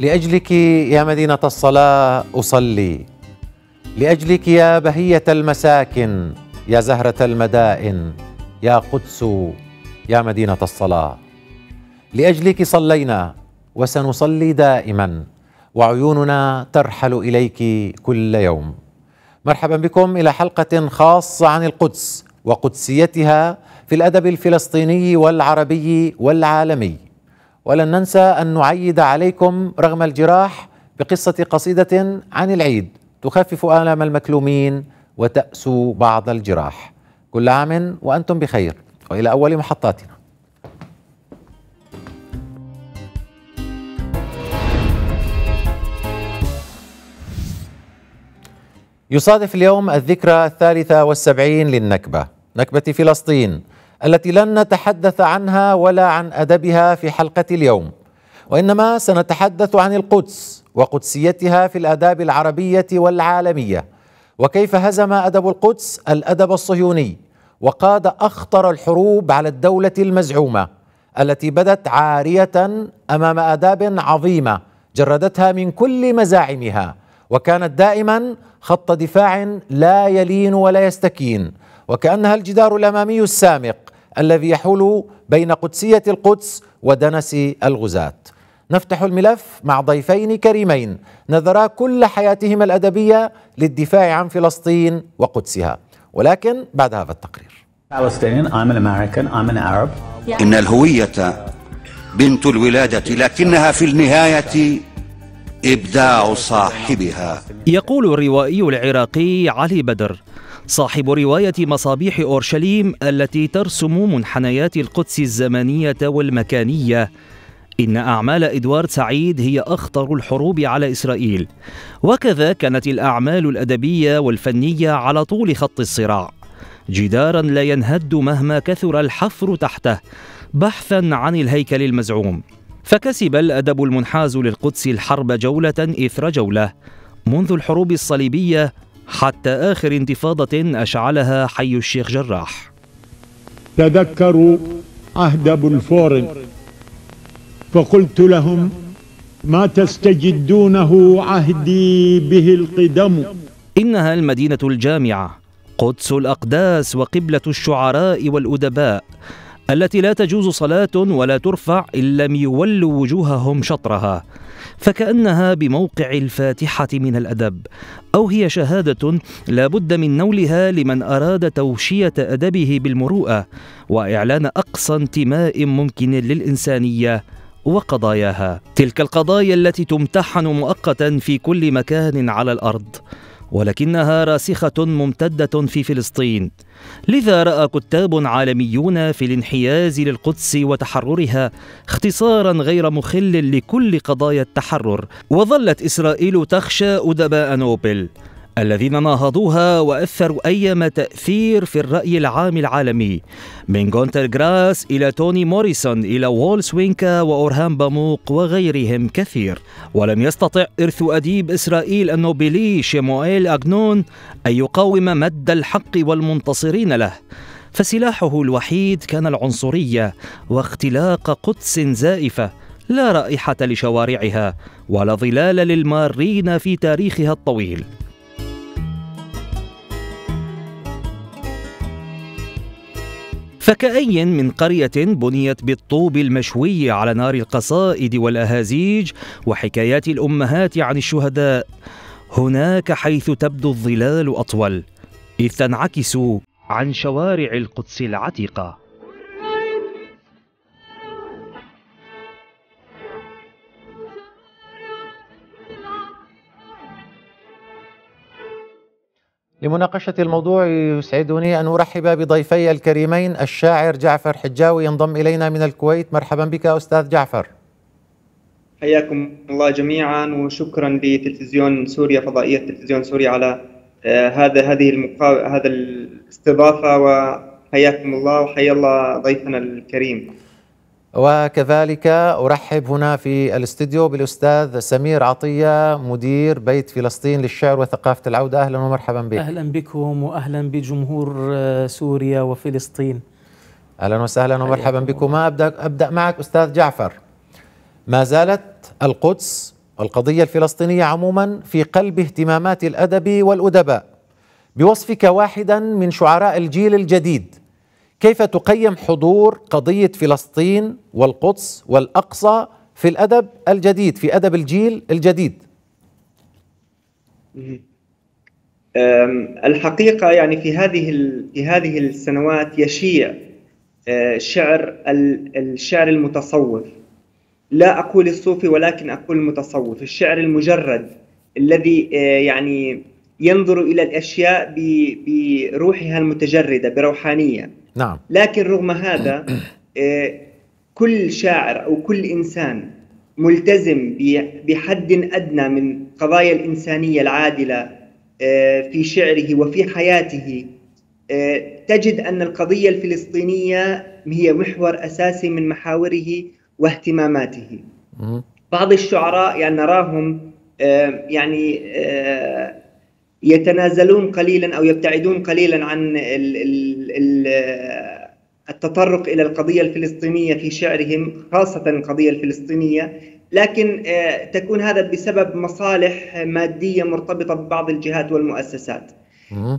لاجلك يا مدينه الصلاه اصلي لاجلك يا بهيه المساكن يا زهره المدائن يا قدس يا مدينه الصلاه لاجلك صلينا وسنصلي دائما وعيوننا ترحل اليك كل يوم مرحبا بكم الى حلقه خاصه عن القدس وقدسيتها في الادب الفلسطيني والعربي والعالمي ولن ننسى أن نعيد عليكم رغم الجراح بقصة قصيدة عن العيد تخفف آلام المكلومين وتأسو بعض الجراح كل عام وأنتم بخير وإلى أول محطاتنا يصادف اليوم الذكرى الثالثة والسبعين للنكبة نكبة فلسطين التي لن نتحدث عنها ولا عن ادبها في حلقه اليوم وانما سنتحدث عن القدس وقدسيتها في الاداب العربيه والعالميه وكيف هزم ادب القدس الادب الصهيوني وقاد اخطر الحروب على الدوله المزعومه التي بدت عاريه امام اداب عظيمه جردتها من كل مزاعمها وكانت دائما خط دفاع لا يلين ولا يستكين وكانها الجدار الامامي السامق الذي يحول بين قدسية القدس ودنس الغزاة نفتح الملف مع ضيفين كريمين نذرا كل حياتهما الأدبية للدفاع عن فلسطين وقدسها ولكن بعد هذا التقرير إن الهوية بنت الولادة لكنها في النهاية إبداع صاحبها يقول الروائي العراقي علي بدر صاحب رواية مصابيح أورشليم التي ترسم منحنيات القدس الزمنية والمكانية إن أعمال إدوارد سعيد هي أخطر الحروب على إسرائيل وكذا كانت الأعمال الأدبية والفنية على طول خط الصراع جدارا لا ينهد مهما كثر الحفر تحته بحثا عن الهيكل المزعوم فكسب الأدب المنحاز للقدس الحرب جولة إثر جولة منذ الحروب الصليبية حتى آخر انتفاضة أشعلها حي الشيخ جراح تذكروا عهد أبو فقلت لهم ما تستجدونه عهدي به القدم إنها المدينة الجامعة قدس الأقداس وقبلة الشعراء والأدباء التي لا تجوز صلاة ولا ترفع إن لم يولوا وجوههم شطرها فكأنها بموقع الفاتحة من الأدب أو هي شهادة لا بد من نولها لمن أراد توشية أدبه بالمروءة وإعلان أقصى انتماء ممكن للإنسانية وقضاياها تلك القضايا التي تمتحن مؤقتا في كل مكان على الارض ولكنها راسخة ممتدة في فلسطين لذا رأى كتاب عالميون في الانحياز للقدس وتحررها اختصارا غير مخل لكل قضايا التحرر وظلت إسرائيل تخشى أدباء نوبل الذين ناهضوها وأثروا أيما تأثير في الرأي العام العالمي من جونتر جراس إلى توني موريسون إلى وول سوينكا وأورهام باموق وغيرهم كثير ولم يستطع إرث أديب إسرائيل النوبلي شيموئيل أغنون أن يقاوم مد الحق والمنتصرين له فسلاحه الوحيد كان العنصرية واختلاق قدس زائفة لا رائحة لشوارعها ولا ظلال للمارين في تاريخها الطويل فكأي من قرية بنيت بالطوب المشوي على نار القصائد والأهازيج وحكايات الأمهات عن الشهداء هناك حيث تبدو الظلال أطول إذ تنعكس عن شوارع القدس العتيقه لمناقشة الموضوع يسعدني أن أرحب بضيفي الكريمين الشاعر جعفر حجاوي ينضم إلينا من الكويت مرحبا بك أستاذ جعفر حياكم الله جميعا وشكرا لتلفزيون سوريا فضائية تلفزيون سوريا على آه، هذا هذه هذا الاستضافة وحياكم الله وحيا الله ضيفنا الكريم وكذلك أرحب هنا في الاستديو بالأستاذ سمير عطية مدير بيت فلسطين للشعر وثقافة العودة أهلا ومرحبا بك أهلا بكم وأهلا بجمهور آه، سوريا وفلسطين أهلا وسهلا ومرحبا بكما أبدأ, أبدأ معك أستاذ جعفر ما زالت القدس والقضية الفلسطينية عموما في قلب اهتمامات الأدب والأدباء بوصفك واحدا من شعراء الجيل الجديد كيف تقيم حضور قضية فلسطين والقدس والأقصى في الأدب الجديد في أدب الجيل الجديد الحقيقة يعني في هذه في هذه السنوات يشيع أه، شعر الشعر المتصوف لا أقول الصوفي ولكن أقول المتصوف الشعر المجرد الذي أه، يعني ينظر إلى الأشياء بروحها المتجردة بروحانية نعم لكن رغم هذا آه، كل شاعر او كل انسان ملتزم بحد ادنى من قضايا الانسانيه العادله آه، في شعره وفي حياته آه، تجد ان القضيه الفلسطينيه هي محور اساسي من محاوره واهتماماته. بعض الشعراء يعني نراهم يعني يتنازلون قليلا او يبتعدون قليلا عن التطرق الى القضيه الفلسطينيه في شعرهم خاصه القضيه الفلسطينيه لكن آه، تكون هذا بسبب مصالح ماديه مرتبطه ببعض الجهات والمؤسسات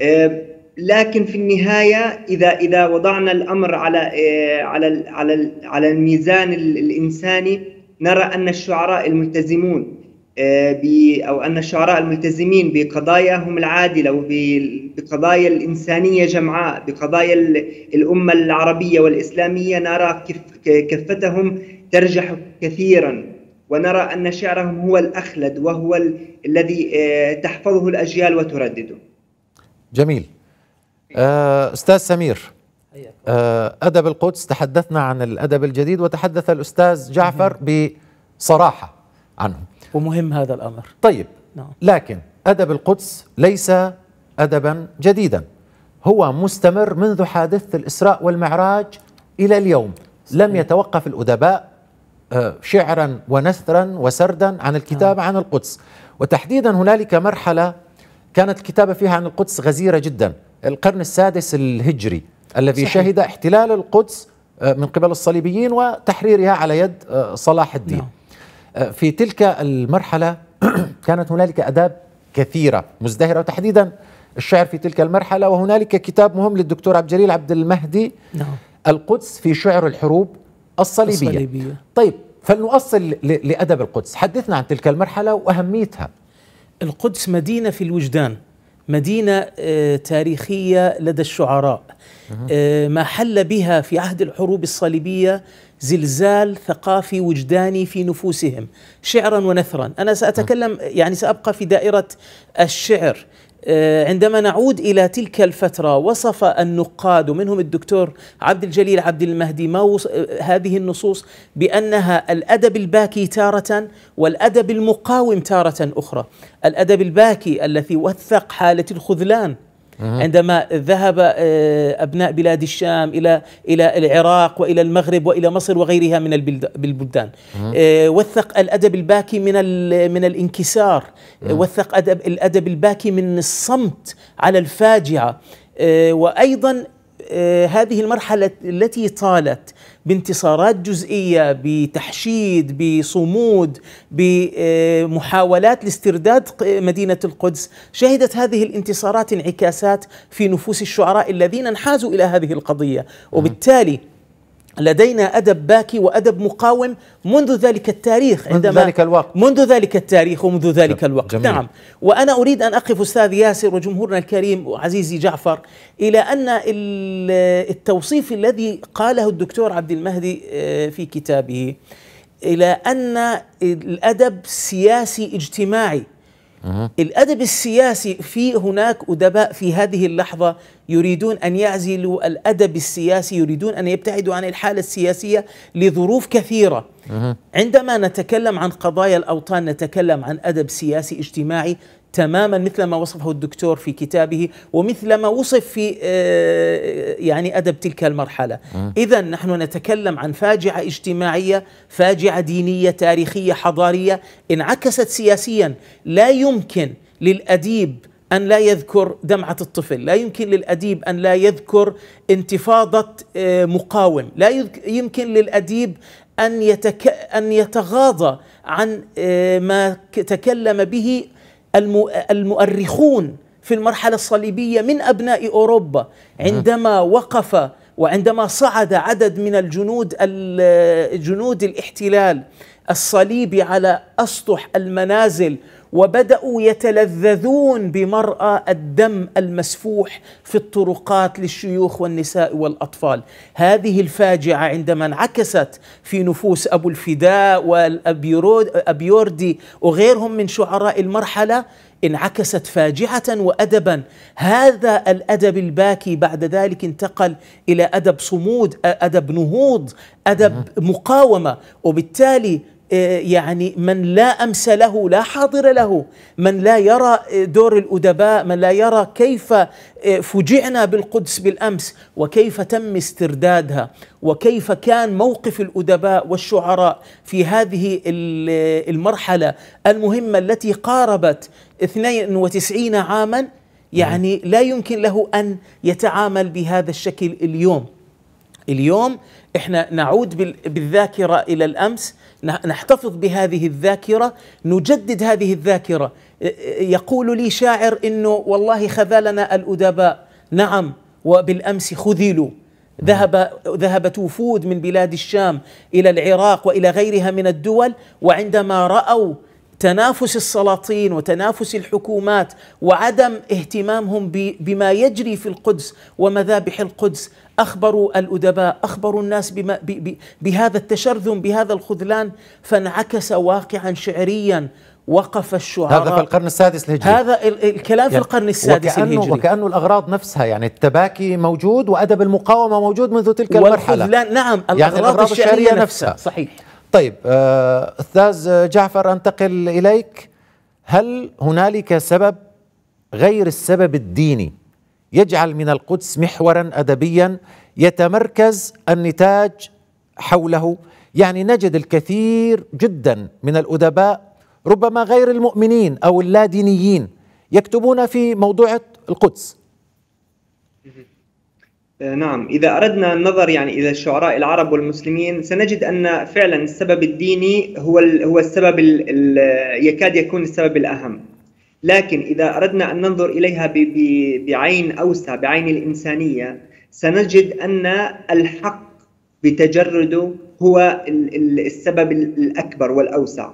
آه، لكن في النهايه اذا اذا وضعنا الامر على آه، على على على الميزان الانساني نرى ان الشعراء الملتزمون آه، أو أن الشعراء الملتزمين بقضايا هم العادلة وبقضايا الإنسانية جمعاء بقضايا الأمة العربية والإسلامية نرى كفتهم ترجح كثيرا ونرى أن شعرهم هو الأخلد وهو ال الذي آه، تحفظه الأجيال وتردده جميل آه، أستاذ سمير أدب القدس تحدثنا عن الأدب الجديد وتحدث الأستاذ جعفر بصراحة عنه ومهم هذا الأمر طيب نعم. لكن أدب القدس ليس أدبا جديدا هو مستمر منذ حادثة الإسراء والمعراج إلى اليوم صحيح. لم يتوقف الأدباء آه، شعرا ونثرا وسردا عن الكتابة نعم. عن القدس وتحديدا هنالك مرحلة كانت الكتابة فيها عن القدس غزيرة جدا القرن السادس الهجري الذي صحيح. شهد احتلال القدس آه، من قبل الصليبيين وتحريرها على يد آه، صلاح الدين نعم. آه، في تلك المرحلة كانت هنالك أداب كثيرة مزدهرة وتحديدا الشعر في تلك المرحلة وهنالك كتاب مهم للدكتور عبد الجليل عبد المهدي نعم. القدس في شعر الحروب الصليبية, الصليبية. طيب فلنؤصل لأدب القدس حدثنا عن تلك المرحلة وأهميتها القدس مدينة في الوجدان مدينة آه، تاريخية لدى الشعراء آه، ما حل بها في عهد الحروب الصليبية زلزال ثقافي وجداني في نفوسهم شعرا ونثرا انا ساتكلم نعم. يعني سابقى في دائره الشعر آه، عندما نعود الى تلك الفتره وصف النقاد ومنهم الدكتور عبد الجليل عبد المهدي ما وص... آه، هذه النصوص بانها الادب الباكي تاره والادب المقاوم تاره اخرى الادب الباكي الذي وثق حاله الخذلان عندما ذهب آه، أبناء بلاد الشام إلى إلى العراق وإلى المغرب وإلى مصر وغيرها من البلدان آه، وثق الأدب الباكي من من الانكسار آه، وثق أدب الأدب الباكي من الصمت على الفاجعة وأيضا آه، هذه المرحلة التي طالت بانتصارات جزئية بتحشيد بصمود بمحاولات لاسترداد مدينة القدس شهدت هذه الانتصارات انعكاسات في نفوس الشعراء الذين انحازوا إلى هذه القضية وبالتالي لدينا أدب باكي وأدب مقاوم منذ ذلك التاريخ عندما منذ ذلك الوقت منذ ذلك التاريخ ومنذ ذلك الوقت جميل. نعم وأنا أريد أن أقف أستاذ ياسر وجمهورنا الكريم وعزيزي جعفر إلى أن التوصيف الذي قاله الدكتور عبد المهدي آه، في كتابه إلى أن الأدب سياسي اجتماعي أه. الأدب السياسي في هناك أدباء في هذه اللحظة يريدون أن يعزلوا الأدب السياسي يريدون أن يبتعدوا عن الحالة السياسية لظروف كثيرة أه. عندما نتكلم عن قضايا الأوطان نتكلم عن أدب سياسي اجتماعي تماما مثل ما وصفه الدكتور في كتابه ومثل ما وصف في آه، يعني أدب تلك المرحلة آه. إذا نحن نتكلم عن فاجعة اجتماعية فاجعة دينية تاريخية حضارية انعكست سياسيا لا يمكن للأديب أن لا يذكر دمعة الطفل لا يمكن للأديب أن لا يذكر انتفاضة آه، مقاوم لا يمكن للأديب أن, يتك... أن يتغاضى عن ما تكلم به المؤرخون في المرحلة الصليبية من أبناء أوروبا عندما وقف وعندما صعد عدد من الجنود جنود الاحتلال الصليبي على أسطح المنازل وبداوا يتلذذون بمراه الدم المسفوح في الطرقات للشيوخ والنساء والاطفال هذه الفاجعه عندما انعكست في نفوس ابو الفداء والابيوردي وغيرهم من شعراء المرحله انعكست فاجعه وادبا هذا الادب الباكي بعد ذلك انتقل الى ادب صمود ادب نهوض ادب مقاومه وبالتالي إيه، يعني من لا امس له لا حاضر له من لا يرى إيه، دور الادباء من لا يرى كيف إيه، فجعنا بالقدس بالامس وكيف تم استردادها وكيف كان موقف الادباء والشعراء في هذه المرحله المهمه التي قاربت 92 عاما نعم. يعني لا يمكن له ان يتعامل بهذا الشكل اليوم اليوم احنا نعود بالذاكره الى الامس نحتفظ بهذه الذاكره نجدد هذه الذاكره يقول لي شاعر انه والله خذلنا الادباء نعم وبالامس خذلوا ذهب ذهبت وفود من بلاد الشام الى العراق والى غيرها من الدول وعندما راوا تنافس السلاطين وتنافس الحكومات وعدم اهتمامهم بما يجري في القدس ومذابح القدس اخبروا الادباء اخبروا الناس بما بهذا التشرذم بهذا الخذلان فانعكس واقعا شعريا وقف الشعراء هذا في القرن السادس الهجري هذا الكلام يعني في القرن السادس وكأنه الهجري وكأنه الأغراض نفسها يعني التباكي موجود وأدب المقاومة موجود منذ تلك المرحلة نعم يعني الأغراض, يعني الأغراض الشعرية, الشعرية نفسها صحيح طيب آه، أستاذ جعفر أنتقل إليك هل هنالك سبب غير السبب الديني يجعل من القدس محورا أدبيا يتمركز النتاج حوله يعني نجد الكثير جدا من الأدباء ربما غير المؤمنين أو اللادينيين يكتبون في موضوع القدس آه، نعم إذا أردنا النظر يعني إلى الشعراء العرب والمسلمين سنجد أن فعلا السبب الديني هو هو السبب الـ يكاد يكون السبب الأهم لكن إذا أردنا أن ننظر إليها بعين أوسع بعين الإنسانية سنجد أن الحق بتجرده هو السبب الأكبر والأوسع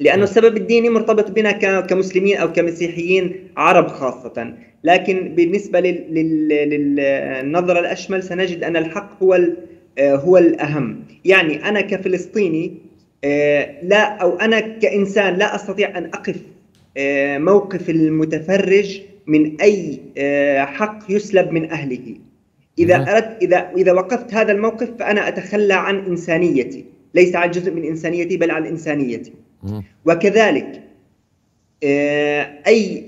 لأن السبب الديني مرتبط بنا كمسلمين أو كمسيحيين عرب خاصة لكن بالنسبه للنظره الاشمل سنجد ان الحق هو آه، هو الاهم يعني انا كفلسطيني آه، لا او انا كانسان لا استطيع ان اقف آه، موقف المتفرج من اي حق يسلب من اهله اذا اردت اذا اذا وقفت هذا الموقف فانا اتخلى عن انسانيتي ليس عن جزء من انسانيتي بل عن انسانيتي وكذلك اي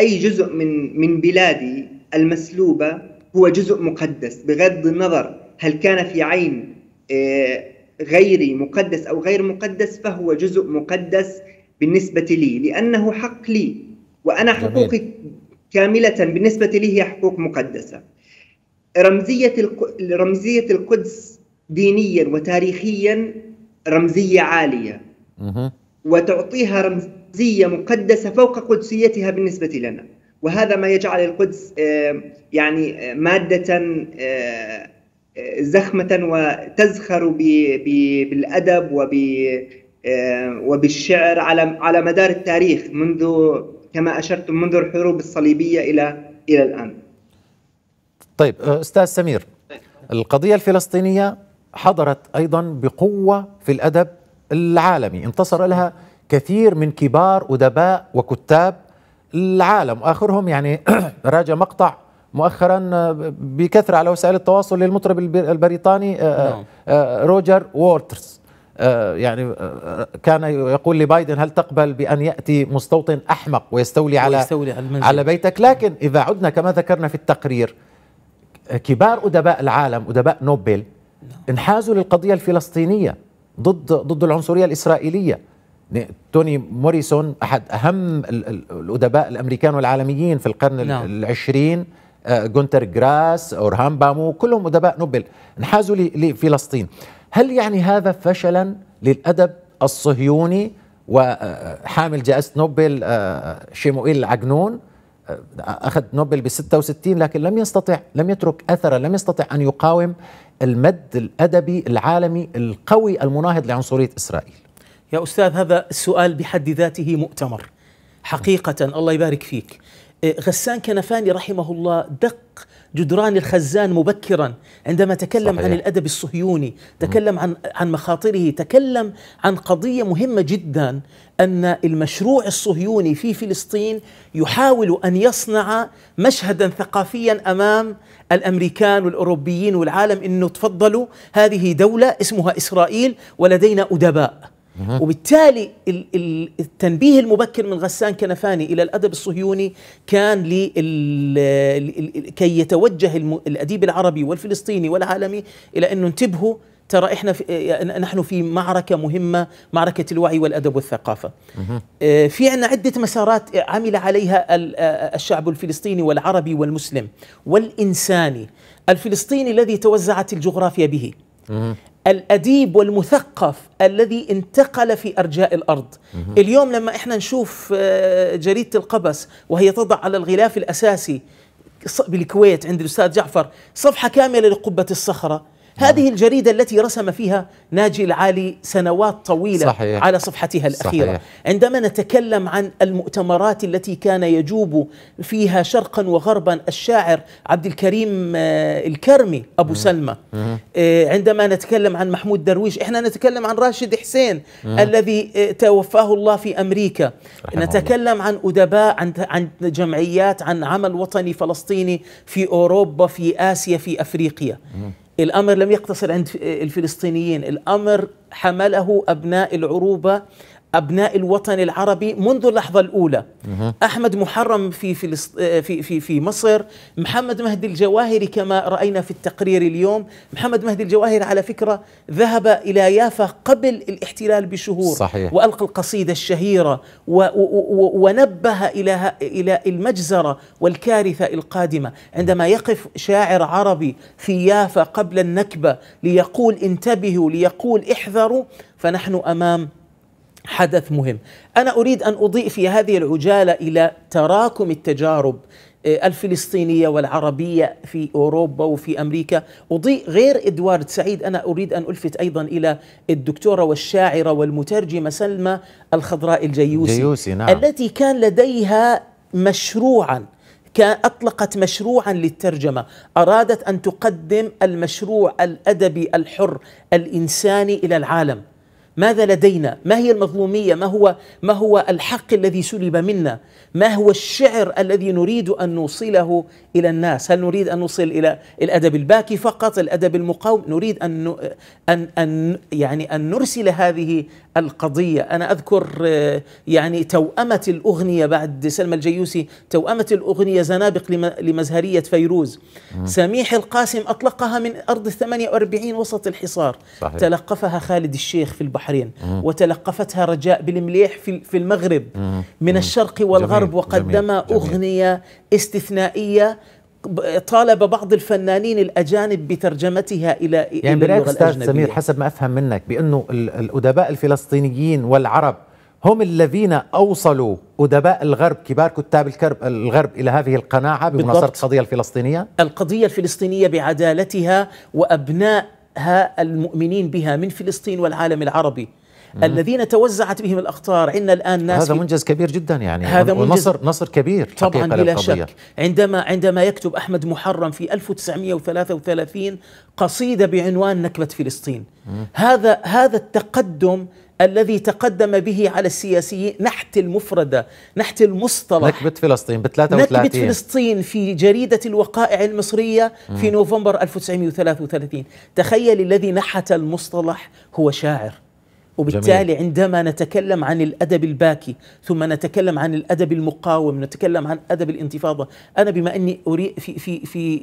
اي جزء من من بلادي المسلوبه هو جزء مقدس بغض النظر هل كان في عين آه، غيري مقدس او غير مقدس فهو جزء مقدس بالنسبه لي لانه حق لي وانا حقوقي كامله بالنسبه لي هي حقوق مقدسه رمزيه رمزيه القدس دينيا وتاريخيا رمزيه عاليه وتعطيها رمز قدسية مقدسة فوق قدسيتها بالنسبة لنا وهذا ما يجعل القدس آه، يعني آه، مادة آه، زخمة وتزخر بالأدب وبالشعر على على مدار التاريخ منذ كما أشرتم منذ الحروب الصليبية إلى إلى الآن طيب أستاذ سمير القضية الفلسطينية حضرت أيضا بقوة في الأدب العالمي انتصر لها كثير من كبار أدباء وكتاب العالم آخرهم يعني راجع مقطع مؤخرا بكثرة على وسائل التواصل للمطرب البريطاني آه، آه، نعم. آه، روجر وولترز يعني كان يقول لبايدن هل تقبل بأن يأتي مستوطن أحمق ويستولي على, على, على بيتك لكن إذا عدنا كما ذكرنا في التقرير كبار أدباء العالم أدباء نوبل نعم. انحازوا للقضية الفلسطينية ضد ضد العنصرية الإسرائيلية توني موريسون أحد أهم الأدباء الأمريكان والعالميين في القرن نعم. العشرين جونتر آه، جراس أورهام بامو كلهم أدباء نوبل انحازوا لفلسطين هل يعني هذا فشلا للأدب الصهيوني وحامل آه، آه، جائزة نوبل شيموئيل العجنون أخذ نوبل ب 66 لكن لم يستطع لم يترك أثرا لم يستطع أن يقاوم المد الأدبي العالمي القوي المناهض لعنصرية إسرائيل يا أستاذ هذا السؤال بحد ذاته مؤتمر حقيقة الله يبارك فيك إيه، غسان كنفاني رحمه الله دق جدران الخزان مبكرا عندما تكلم صحيح. عن الادب الصهيوني، تكلم عن عن مخاطره، تكلم عن قضيه مهمه جدا ان المشروع الصهيوني في فلسطين يحاول ان يصنع مشهدا ثقافيا امام الامريكان والاوروبيين والعالم انه تفضلوا هذه دوله اسمها اسرائيل ولدينا ادباء. وبالتالي التنبيه المبكر من غسان كنفاني الى الادب الصهيوني كان كي يتوجه الاديب العربي والفلسطيني والعالمي الى انه انتبهوا ترى احنا في نحن في معركه مهمه معركه الوعي والادب والثقافه آه، في عندنا عده مسارات عمل عليها آه، الشعب الفلسطيني والعربي والمسلم والانساني الفلسطيني الذي توزعت الجغرافيا به الأديب والمثقف الذي انتقل في أرجاء الأرض اليوم لما إحنا نشوف آه، جريدة القبس وهي تضع على الغلاف الأساسي بالكويت عند الأستاذ جعفر صفحة كاملة لقبة الصخرة هذه الجريدة التي رسم فيها ناجي العالي سنوات طويلة صحيح على صفحتها الأخيرة صحيح عندما نتكلم عن المؤتمرات التي كان يجوب فيها شرقا وغربا الشاعر عبد الكريم آه، الكرمي أبو سلمى آه، عندما نتكلم عن محمود درويش احنا نتكلم عن راشد حسين الذي آه، توفاه الله في أمريكا نتكلم عن أدباء عن عن جمعيات عن عمل وطني فلسطيني في أوروبا في آسيا في أفريقيا الامر لم يقتصر عند الفلسطينيين، الامر حمله ابناء العروبه ابناء الوطن العربي منذ اللحظه الاولى احمد محرم في فلسط... آه، في في في مصر محمد مهدي الجواهري كما راينا في التقرير اليوم محمد مهدي الجواهري على فكره ذهب الى يافا قبل الاحتلال بشهور صحيح. والقى القصيده الشهيره و... و... و... ونبه الى الى المجزره والكارثه القادمه عندما يقف شاعر عربي في يافا قبل النكبه ليقول انتبهوا ليقول احذروا فنحن امام حدث مهم انا اريد ان اضيء في هذه العجاله الى تراكم التجارب آه، الفلسطينيه والعربيه في اوروبا وفي امريكا اضيء غير ادوارد سعيد انا اريد ان الفت ايضا الى الدكتوره والشاعره والمترجمه سلمى الخضراء الجيوسي جيوسي نعم. التي كان لديها مشروعا أطلقت مشروعا للترجمة أرادت أن تقدم المشروع الأدبي الحر الإنساني إلى العالم ماذا لدينا ما هي المظلومية ما هو ما هو الحق الذي سلب منا ما هو الشعر الذي نريد أن نوصله إلى الناس هل نريد أن نوصل إلى الأدب الباكي فقط الأدب المقاوم نريد أن أن أن يعني أن نرسل هذه القضية أنا أذكر آه، يعني توأمة الأغنية بعد سلمى الجيوسي توأمة الأغنية زنابق لمزهرية فيروز سميح القاسم أطلقها من أرض 48 وسط الحصار صحيح. تلقفها خالد الشيخ في البحر البحرين مم. وتلقفتها رجاء بالمليح في, في المغرب مم. من الشرق والغرب جميل. وقدم أغنية استثنائية طالب بعض الفنانين الاجانب بترجمتها الى يعني اللغه الاجنبيه سمير حسب ما افهم منك بانه الادباء الفلسطينيين والعرب هم الذين اوصلوا ادباء الغرب كبار كتاب الكرب الغرب الى هذه القناعه بمناصره القضيه الفلسطينيه القضيه الفلسطينيه بعدالتها وابناء ها المؤمنين بها من فلسطين والعالم العربي مم. الذين توزعت بهم الاقطار عندنا الان ناس هذا منجز كبير جدا يعني هذا ونصر منجز نصر كبير طبعا بلا شك عندما عندما يكتب احمد محرم في 1933 قصيده بعنوان نكبه فلسطين مم. هذا هذا التقدم الذي تقدم به على السياسيين نحت المفردة نحت المصطلح نكبة فلسطين ب 33 نكبة فلسطين في جريدة الوقائع المصرية في نوفمبر 1933 تخيل الذي نحت المصطلح هو شاعر وبالتالي جميل. عندما نتكلم عن الادب الباكي ثم نتكلم عن الادب المقاوم نتكلم عن ادب الانتفاضه انا بما اني أري في في في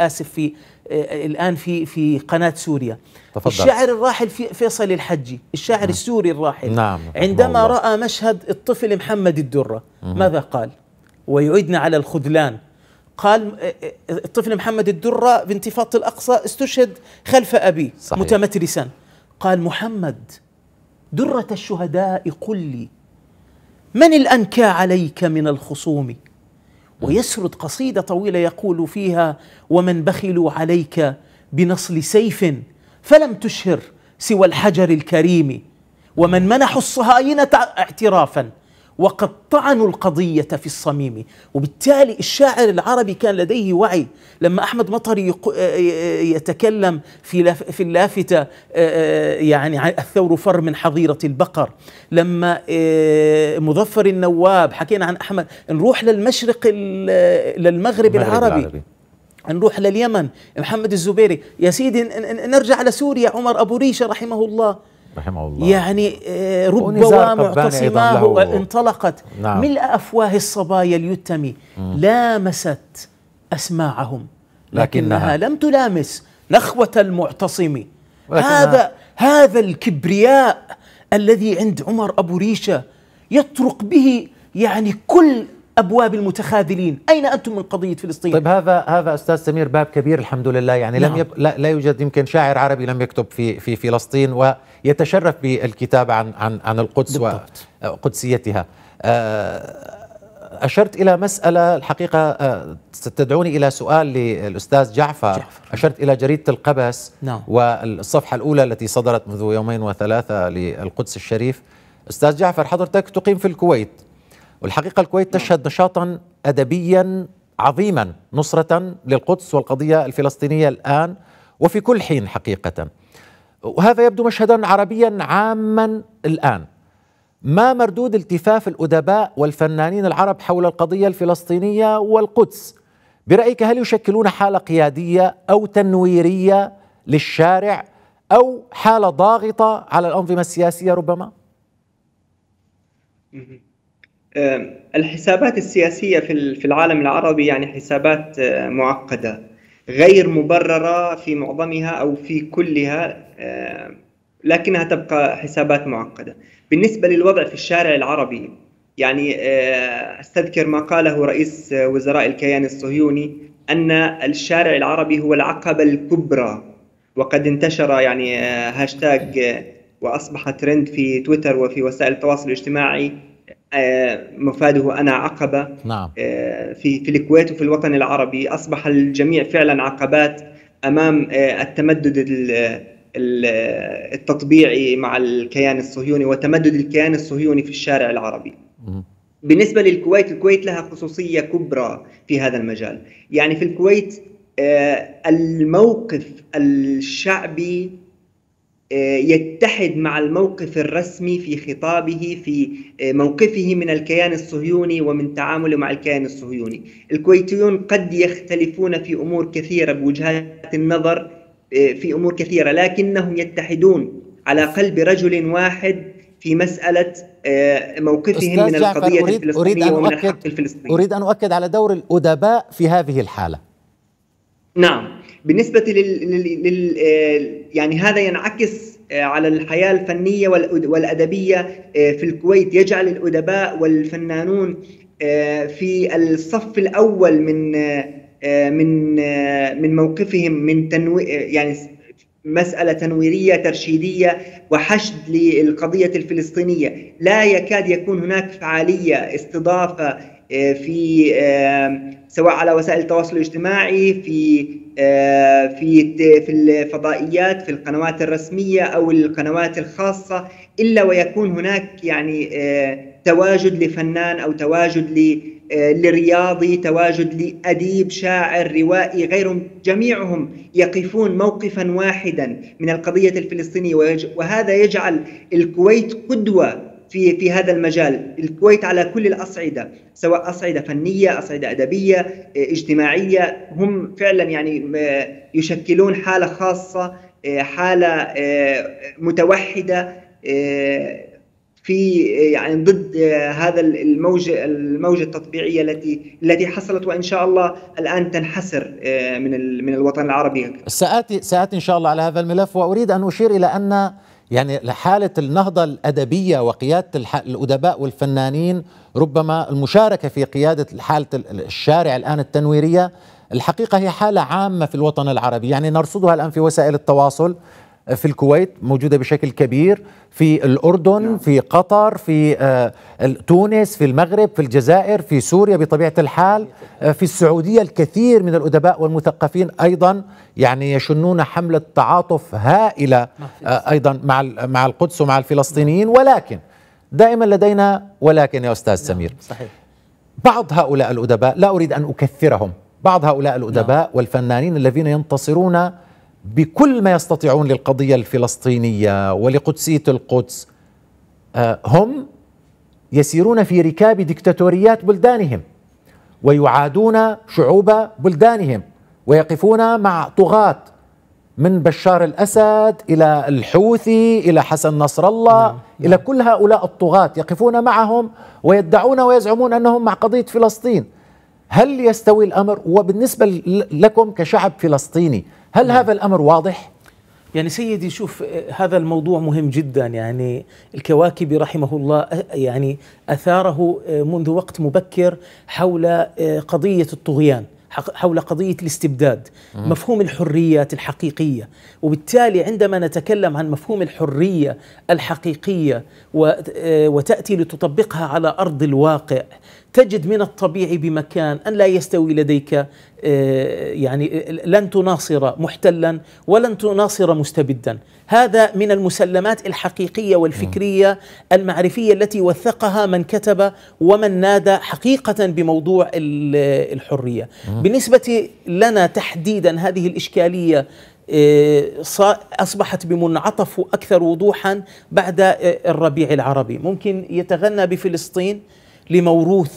آه، اسف في آه، الان في في قناه سوريا تفضل. الشاعر الراحل في فيصل الحجي الشاعر م. نعم. السوري الراحل نعم. عندما الله. راى مشهد الطفل محمد الدره م. ماذا قال ويعيدنا على الخذلان قال آه، الطفل محمد الدره بانتفاضه الاقصى استشهد خلف ابيه متمترسا قال محمد درة الشهداء قل لي من الأنكى عليك من الخصوم ويسرد قصيدة طويلة يقول فيها ومن بخلوا عليك بنصل سيف فلم تشهر سوى الحجر الكريم ومن منحوا الصهاينة اعترافا وقد طعنوا القضية في الصميم وبالتالي الشاعر العربي كان لديه وعي لما أحمد مطري آه، آه، يتكلم في في اللافتة آه، يعني الثور فر من حظيرة البقر لما مظفر النواب حكينا عن أحمد نروح للمشرق للمغرب العربي, العربي. نروح لليمن محمد الزبيري يا سيدي نرجع لسوريا عمر أبو ريشة رحمه الله رحمه الله يعني ربما معتصماه انطلقت نعم. ملء أفواه الصبايا اليتم لامست أسماعهم لكنها, لكنها لم تلامس نخوة المعتصم هذا هذا الكبرياء الذي عند عمر أبو ريشة يطرق به يعني كل ابواب المتخاذلين، اين انتم من قضيه فلسطين؟ طيب هذا هذا استاذ سمير باب كبير الحمد لله يعني نعم. لم يب... لا, لا يوجد يمكن شاعر عربي لم يكتب في في فلسطين ويتشرف بالكتابه عن عن عن القدس بالضبط. وقدسيتها. آه، أشرت إلى مسألة الحقيقة آه، ستدعوني إلى سؤال للأستاذ جعفر, جعفر. أشرت إلى جريدة القبس نعم. والصفحة الأولى التي صدرت منذ يومين وثلاثة للقدس الشريف أستاذ جعفر حضرتك تقيم في الكويت والحقيقة الكويت نعم. تشهد نشاطا أدبيا عظيما نصرة للقدس والقضية الفلسطينية الآن وفي كل حين حقيقة وهذا يبدو مشهدا عربيا عاما الآن ما مردود التفاف الأدباء والفنانين العرب حول القضية الفلسطينية والقدس برأيك هل يشكلون حالة قيادية أو تنويرية للشارع أو حالة ضاغطة على الأنظمة السياسية ربما؟ آه، الحسابات السياسية في العالم العربي يعني حسابات آه، معقدة غير مبررة في معظمها أو في كلها آه، لكنها تبقى حسابات معقدة بالنسبة للوضع في الشارع العربي يعني استذكر ما قاله رئيس وزراء الكيان الصهيوني ان الشارع العربي هو العقبه الكبرى وقد انتشر يعني هاشتاج واصبح ترند في تويتر وفي وسائل التواصل الاجتماعي آه، مفاده أنا عقبة نعم. آه، في, في الكويت وفي الوطن العربي أصبح الجميع فعلا عقبات أمام آه، التمدد التطبيعي مع الكيان الصهيوني وتمدد الكيان الصهيوني في الشارع العربي بالنسبة للكويت الكويت لها خصوصية كبرى في هذا المجال يعني في الكويت الموقف الشعبي يتحد مع الموقف الرسمي في خطابه في آه، موقفه من الكيان الصهيوني ومن تعامله مع الكيان الصهيوني الكويتيون قد يختلفون في أمور كثيرة بوجهات النظر آه، في أمور كثيرة لكنهم يتحدون على قلب رجل واحد في مسألة آه، موقفهم من القضية أريد الفلسطينية أريد أن ومن الحق الفلسطيني أريد أن أؤكد على دور الأدباء في هذه الحالة نعم بالنسبه لل, لل... لل... آه، يعني هذا ينعكس آه، على الحياه الفنيه والادبيه آه، في الكويت يجعل الادباء والفنانون في الصف الاول من من من موقفهم من تنوي يعني مسألة تنويرية ترشيدية وحشد للقضية الفلسطينية لا يكاد يكون هناك فعالية استضافة في سواء على وسائل التواصل الاجتماعي في آه، في في الفضائيات في القنوات الرسميه او القنوات الخاصه الا ويكون هناك يعني آه، تواجد لفنان او تواجد آه، لرياضي تواجد لاديب شاعر روائي غيرهم جميعهم يقفون موقفا واحدا من القضيه الفلسطينيه وهذا يجعل الكويت قدوه في في هذا المجال الكويت على كل الاصعده سواء اصعده فنيه اصعده ادبيه آه، اجتماعيه هم فعلا يعني آه، يشكلون حاله خاصه آه، حاله متوحده في يعني ضد هذا الموجه الموجه التطبيعيه التي التي حصلت وان شاء الله الان تنحسر من من الوطن العربي ساتي ساتي ان شاء الله على هذا الملف واريد ان اشير الى ان يعني حالة النهضة الأدبية وقيادة الأدباء والفنانين ربما المشاركة في قيادة حالة الشارع الآن التنويرية الحقيقة هي حالة عامة في الوطن العربي يعني نرصدها الآن في وسائل التواصل في الكويت موجوده بشكل كبير في الاردن نعم. في قطر في آه، تونس في المغرب في الجزائر في سوريا بطبيعه الحال آه، في السعوديه الكثير من الادباء والمثقفين ايضا يعني يشنون حمله تعاطف هائله آه، ايضا مع مع القدس ومع الفلسطينيين ولكن دائما لدينا ولكن يا استاذ نعم، سمير صحيح بعض هؤلاء الادباء لا اريد ان اكثرهم بعض هؤلاء الادباء نعم. والفنانين الذين ينتصرون بكل ما يستطيعون للقضيه الفلسطينيه ولقدسيه القدس آه، هم يسيرون في ركاب دكتاتوريات بلدانهم ويعادون شعوب بلدانهم ويقفون مع طغاة من بشار الأسد إلى الحوثي إلى حسن نصر الله نعم. نعم. إلى كل هؤلاء الطغاة يقفون معهم ويدعون ويزعمون أنهم مع قضية فلسطين هل يستوي الأمر وبالنسبة لكم كشعب فلسطيني هل م. نعم. هذا الأمر واضح؟ يعني سيدي شوف هذا الموضوع مهم جدا يعني الكواكبي رحمه الله يعني اثاره آه، منذ وقت مبكر حول آه، قضيه الطغيان حول قضيه الاستبداد مفهوم الحريات الحقيقيه وبالتالي عندما نتكلم عن مفهوم الحريه الحقيقيه آه، وتاتي لتطبقها على ارض الواقع تجد من الطبيعي بمكان ان لا يستوي لديك آه، يعني لن تناصر محتلا ولن تناصر مستبدا هذا من المسلمات الحقيقيه والفكريه المعرفيه التي وثقها من كتب ومن نادى حقيقه بموضوع الحريه بالنسبه لنا تحديدا هذه الاشكاليه آه، أصبحت بمنعطف أكثر وضوحا بعد آه، الربيع العربي ممكن يتغنى بفلسطين لموروث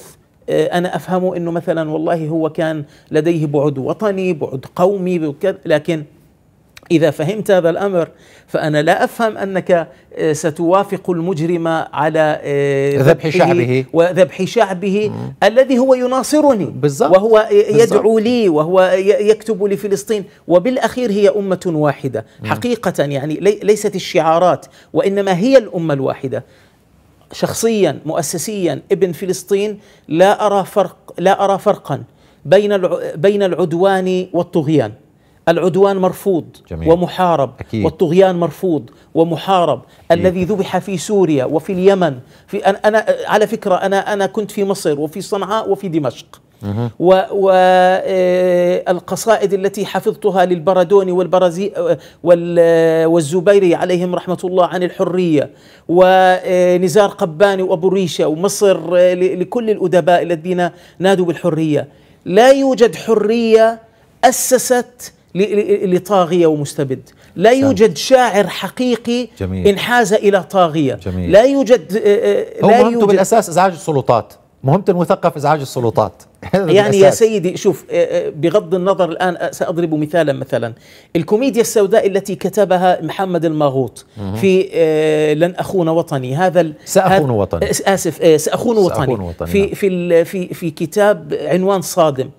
آه، انا افهمه انه مثلا والله هو كان لديه بعد وطني بعد قومي لكن اذا فهمت هذا الامر فانا لا افهم انك آه، ستوافق المجرم على آه، ذبح شعبه وذبح شعبه مم. الذي هو يناصرني بالزبط. وهو يدعو بالزبط. لي وهو يكتب لفلسطين وبالاخير هي امه واحده مم. حقيقه يعني ليست الشعارات وانما هي الامه الواحده شخصيا مؤسسيا ابن فلسطين لا أرى فرق لا أرى فرقا بين بين العدوان والطغيان العدوان مرفوض جميل. ومحارب أكيد. والطغيان مرفوض ومحارب أكيد. الذي ذبح في سوريا وفي اليمن في أنا, أنا على فكرة أنا أنا كنت في مصر وفي صنعاء وفي دمشق والقصائد آه، التي حفظتها للبردوني والبرزي آه، آه، والزبيري عليهم رحمة الله عن الحرية ونزار قباني وأبو ريشة ومصر لكل الأدباء الذين نادوا بالحرية لا يوجد حرية أسست لطاغية ومستبد لا يوجد شاعر حقيقي جميل. انحاز إلى طاغية جميل. لا يوجد لا هو مهمته يوجد بالأساس إزعاج السلطات مهمة المثقف إزعاج السلطات يعني يا سيدي شوف آه، آه، بغض النظر الآن آه، سأضرب مثالا مثلا الكوميديا السوداء التي كتبها محمد الماغوط في لن أخون وطني هذا سأخون وطني آسف سأخون وطني, سأخون وطني في, نعم. في, في, في كتاب عنوان صادم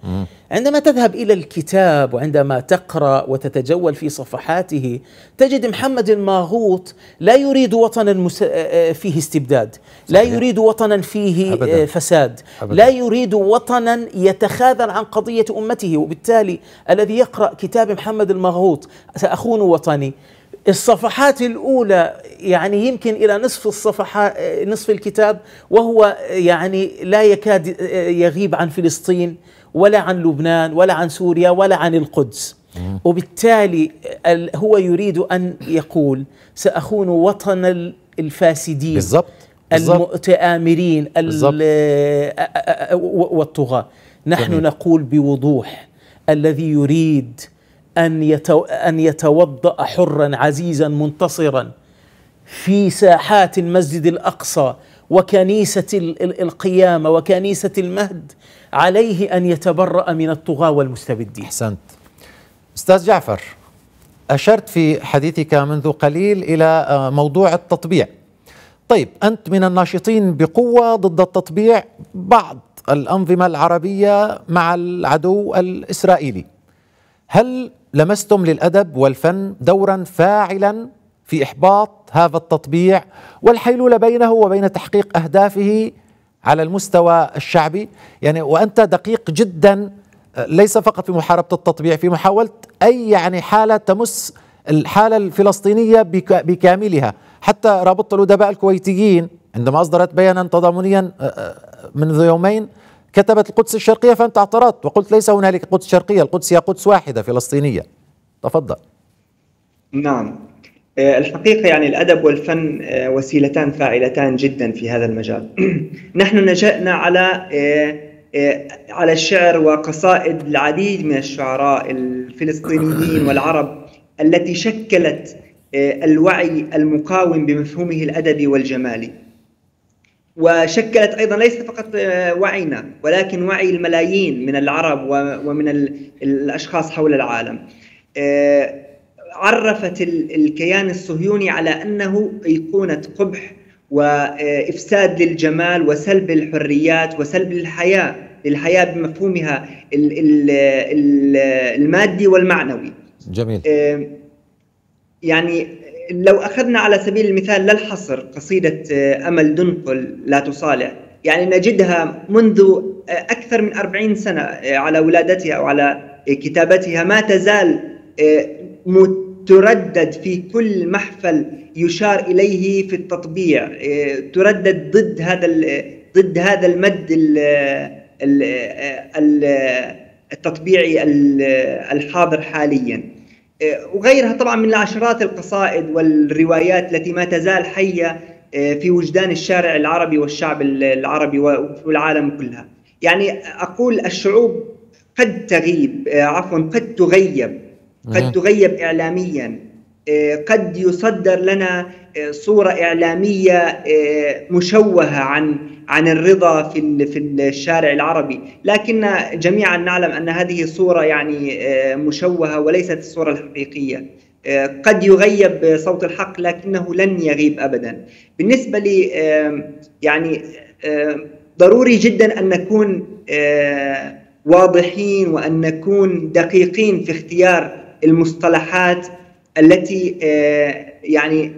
عندما تذهب الى الكتاب وعندما تقرا وتتجول في صفحاته تجد محمد الماغوط لا يريد وطنا آه، آه، فيه استبداد، لا يريد وطنا فيه آه، أبداً. فساد، لا يريد وطنا يتخاذل عن قضيه امته، وبالتالي الذي يقرا كتاب محمد الماغوط ساخون وطني الصفحات الأولى يعني يمكن إلى نصف الصفحة نصف الكتاب وهو يعني لا يكاد يغيب عن فلسطين ولا عن لبنان ولا عن سوريا ولا عن القدس وبالتالي هو يريد أن يقول سأخون وطن الفاسدين بالضبط المتآمرين آه، آه، آه، والطغاة نحن جميل. نقول بوضوح الذي يريد أن, يتو أن يتوضأ حرا عزيزا منتصرا في ساحات المسجد الأقصى وكنيسة القيامة وكنيسة المهد عليه أن يتبرأ من الطغاة والمستبدين أحسنت أستاذ جعفر أشرت في حديثك منذ قليل إلى آه، موضوع التطبيع طيب أنت من الناشطين بقوة ضد التطبيع بعض الأنظمة العربية مع العدو الإسرائيلي هل لمستم للأدب والفن دورا فاعلا في إحباط هذا التطبيع والحيلولة بينه وبين تحقيق أهدافه على المستوى الشعبي يعني وأنت دقيق جدا آه، ليس فقط في محاربة التطبيع في محاولة أي يعني حالة تمس الحالة الفلسطينية بكاملها حتى رابطة الأدباء الكويتيين عندما أصدرت بيانا تضامنيا آه، آه، منذ يومين كتبت القدس الشرقية فأنت اعترضت وقلت ليس هنالك قدس شرقية القدس هي قدس واحدة فلسطينية تفضل نعم آه، الحقيقة يعني الأدب والفن آه، وسيلتان فاعلتان جدا في هذا المجال نحن نشأنا على آه، على الشعر وقصائد العديد من الشعراء الفلسطينيين والعرب التي شكلت الوعي المقاوم بمفهومه الأدبي والجمالي وشكلت ايضا ليس فقط وعينا ولكن وعي الملايين من العرب ومن الاشخاص حول العالم عرفت الكيان الصهيوني على انه ايقونه قبح وافساد للجمال وسلب الحريات وسلب الحياه للحياه بمفهومها المادي والمعنوي. جميل. آه، يعني لو اخذنا على سبيل المثال لا الحصر قصيده آه، امل دنقل لا تصالح يعني نجدها منذ آه، اكثر من 40 سنه على ولادتها او على كتابتها ما تزال تردد في كل محفل يشار اليه في التطبيع إيه، تردد ضد هذا ضد هذا المد التطبيعي الحاضر حاليا إيه، وغيرها طبعا من العشرات القصائد والروايات التي ما تزال حيه إيه، في وجدان الشارع العربي والشعب العربي والعالم كلها يعني اقول الشعوب قد تغيب عفوا قد تغيب قد نعم. تغيب إعلاميا آه، قد يصدر لنا آه، صورة إعلامية آه، مشوهة عن عن الرضا في في الشارع العربي، لكن جميعا نعلم ان هذه الصوره يعني مشوهه وليست الصوره الحقيقيه. قد يغيب صوت الحق لكنه لن يغيب ابدا. بالنسبه لي يعني ضروري جدا ان نكون واضحين وان نكون دقيقين في اختيار المصطلحات التي آه، يعني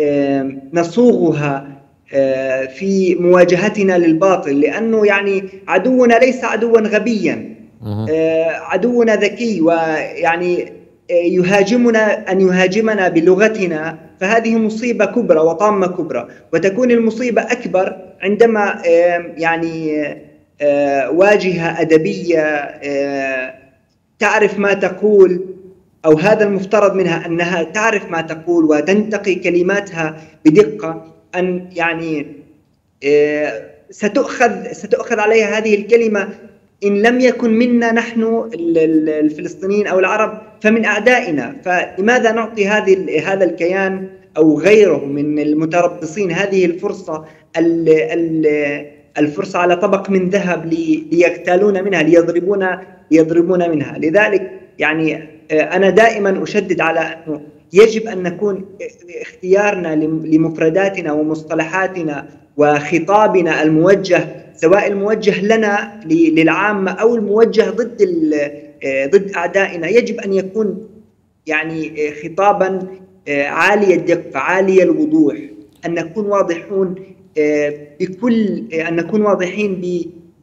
آه، نصوغها آه، في مواجهتنا للباطل لانه يعني عدونا ليس عدوا غبيا عدونا ذكي ويعني يهاجمنا ان يهاجمنا بلغتنا فهذه مصيبه كبرى وطامه كبرى وتكون المصيبه اكبر عندما يعني واجهه ادبيه تعرف ما تقول أو هذا المفترض منها أنها تعرف ما تقول وتنتقي كلماتها بدقة أن يعني آه، ستؤخذ ستؤخذ عليها هذه الكلمة إن لم يكن منا نحن الفلسطينيين أو العرب فمن أعدائنا فلماذا نعطي هذه هذا الكيان أو غيره من المتربصين هذه الفرصة الفرصة على طبق من ذهب ليغتالون منها ليضربون يضربون منها لذلك يعني آه، انا دائما اشدد على انه يجب ان نكون اختيارنا لمفرداتنا ومصطلحاتنا وخطابنا الموجه سواء الموجه لنا للعامه او الموجه ضد آه، ضد اعدائنا يجب ان يكون يعني آه، خطابا عالي الدقه عالي الوضوح ان نكون واضحون بكل ان نكون واضحين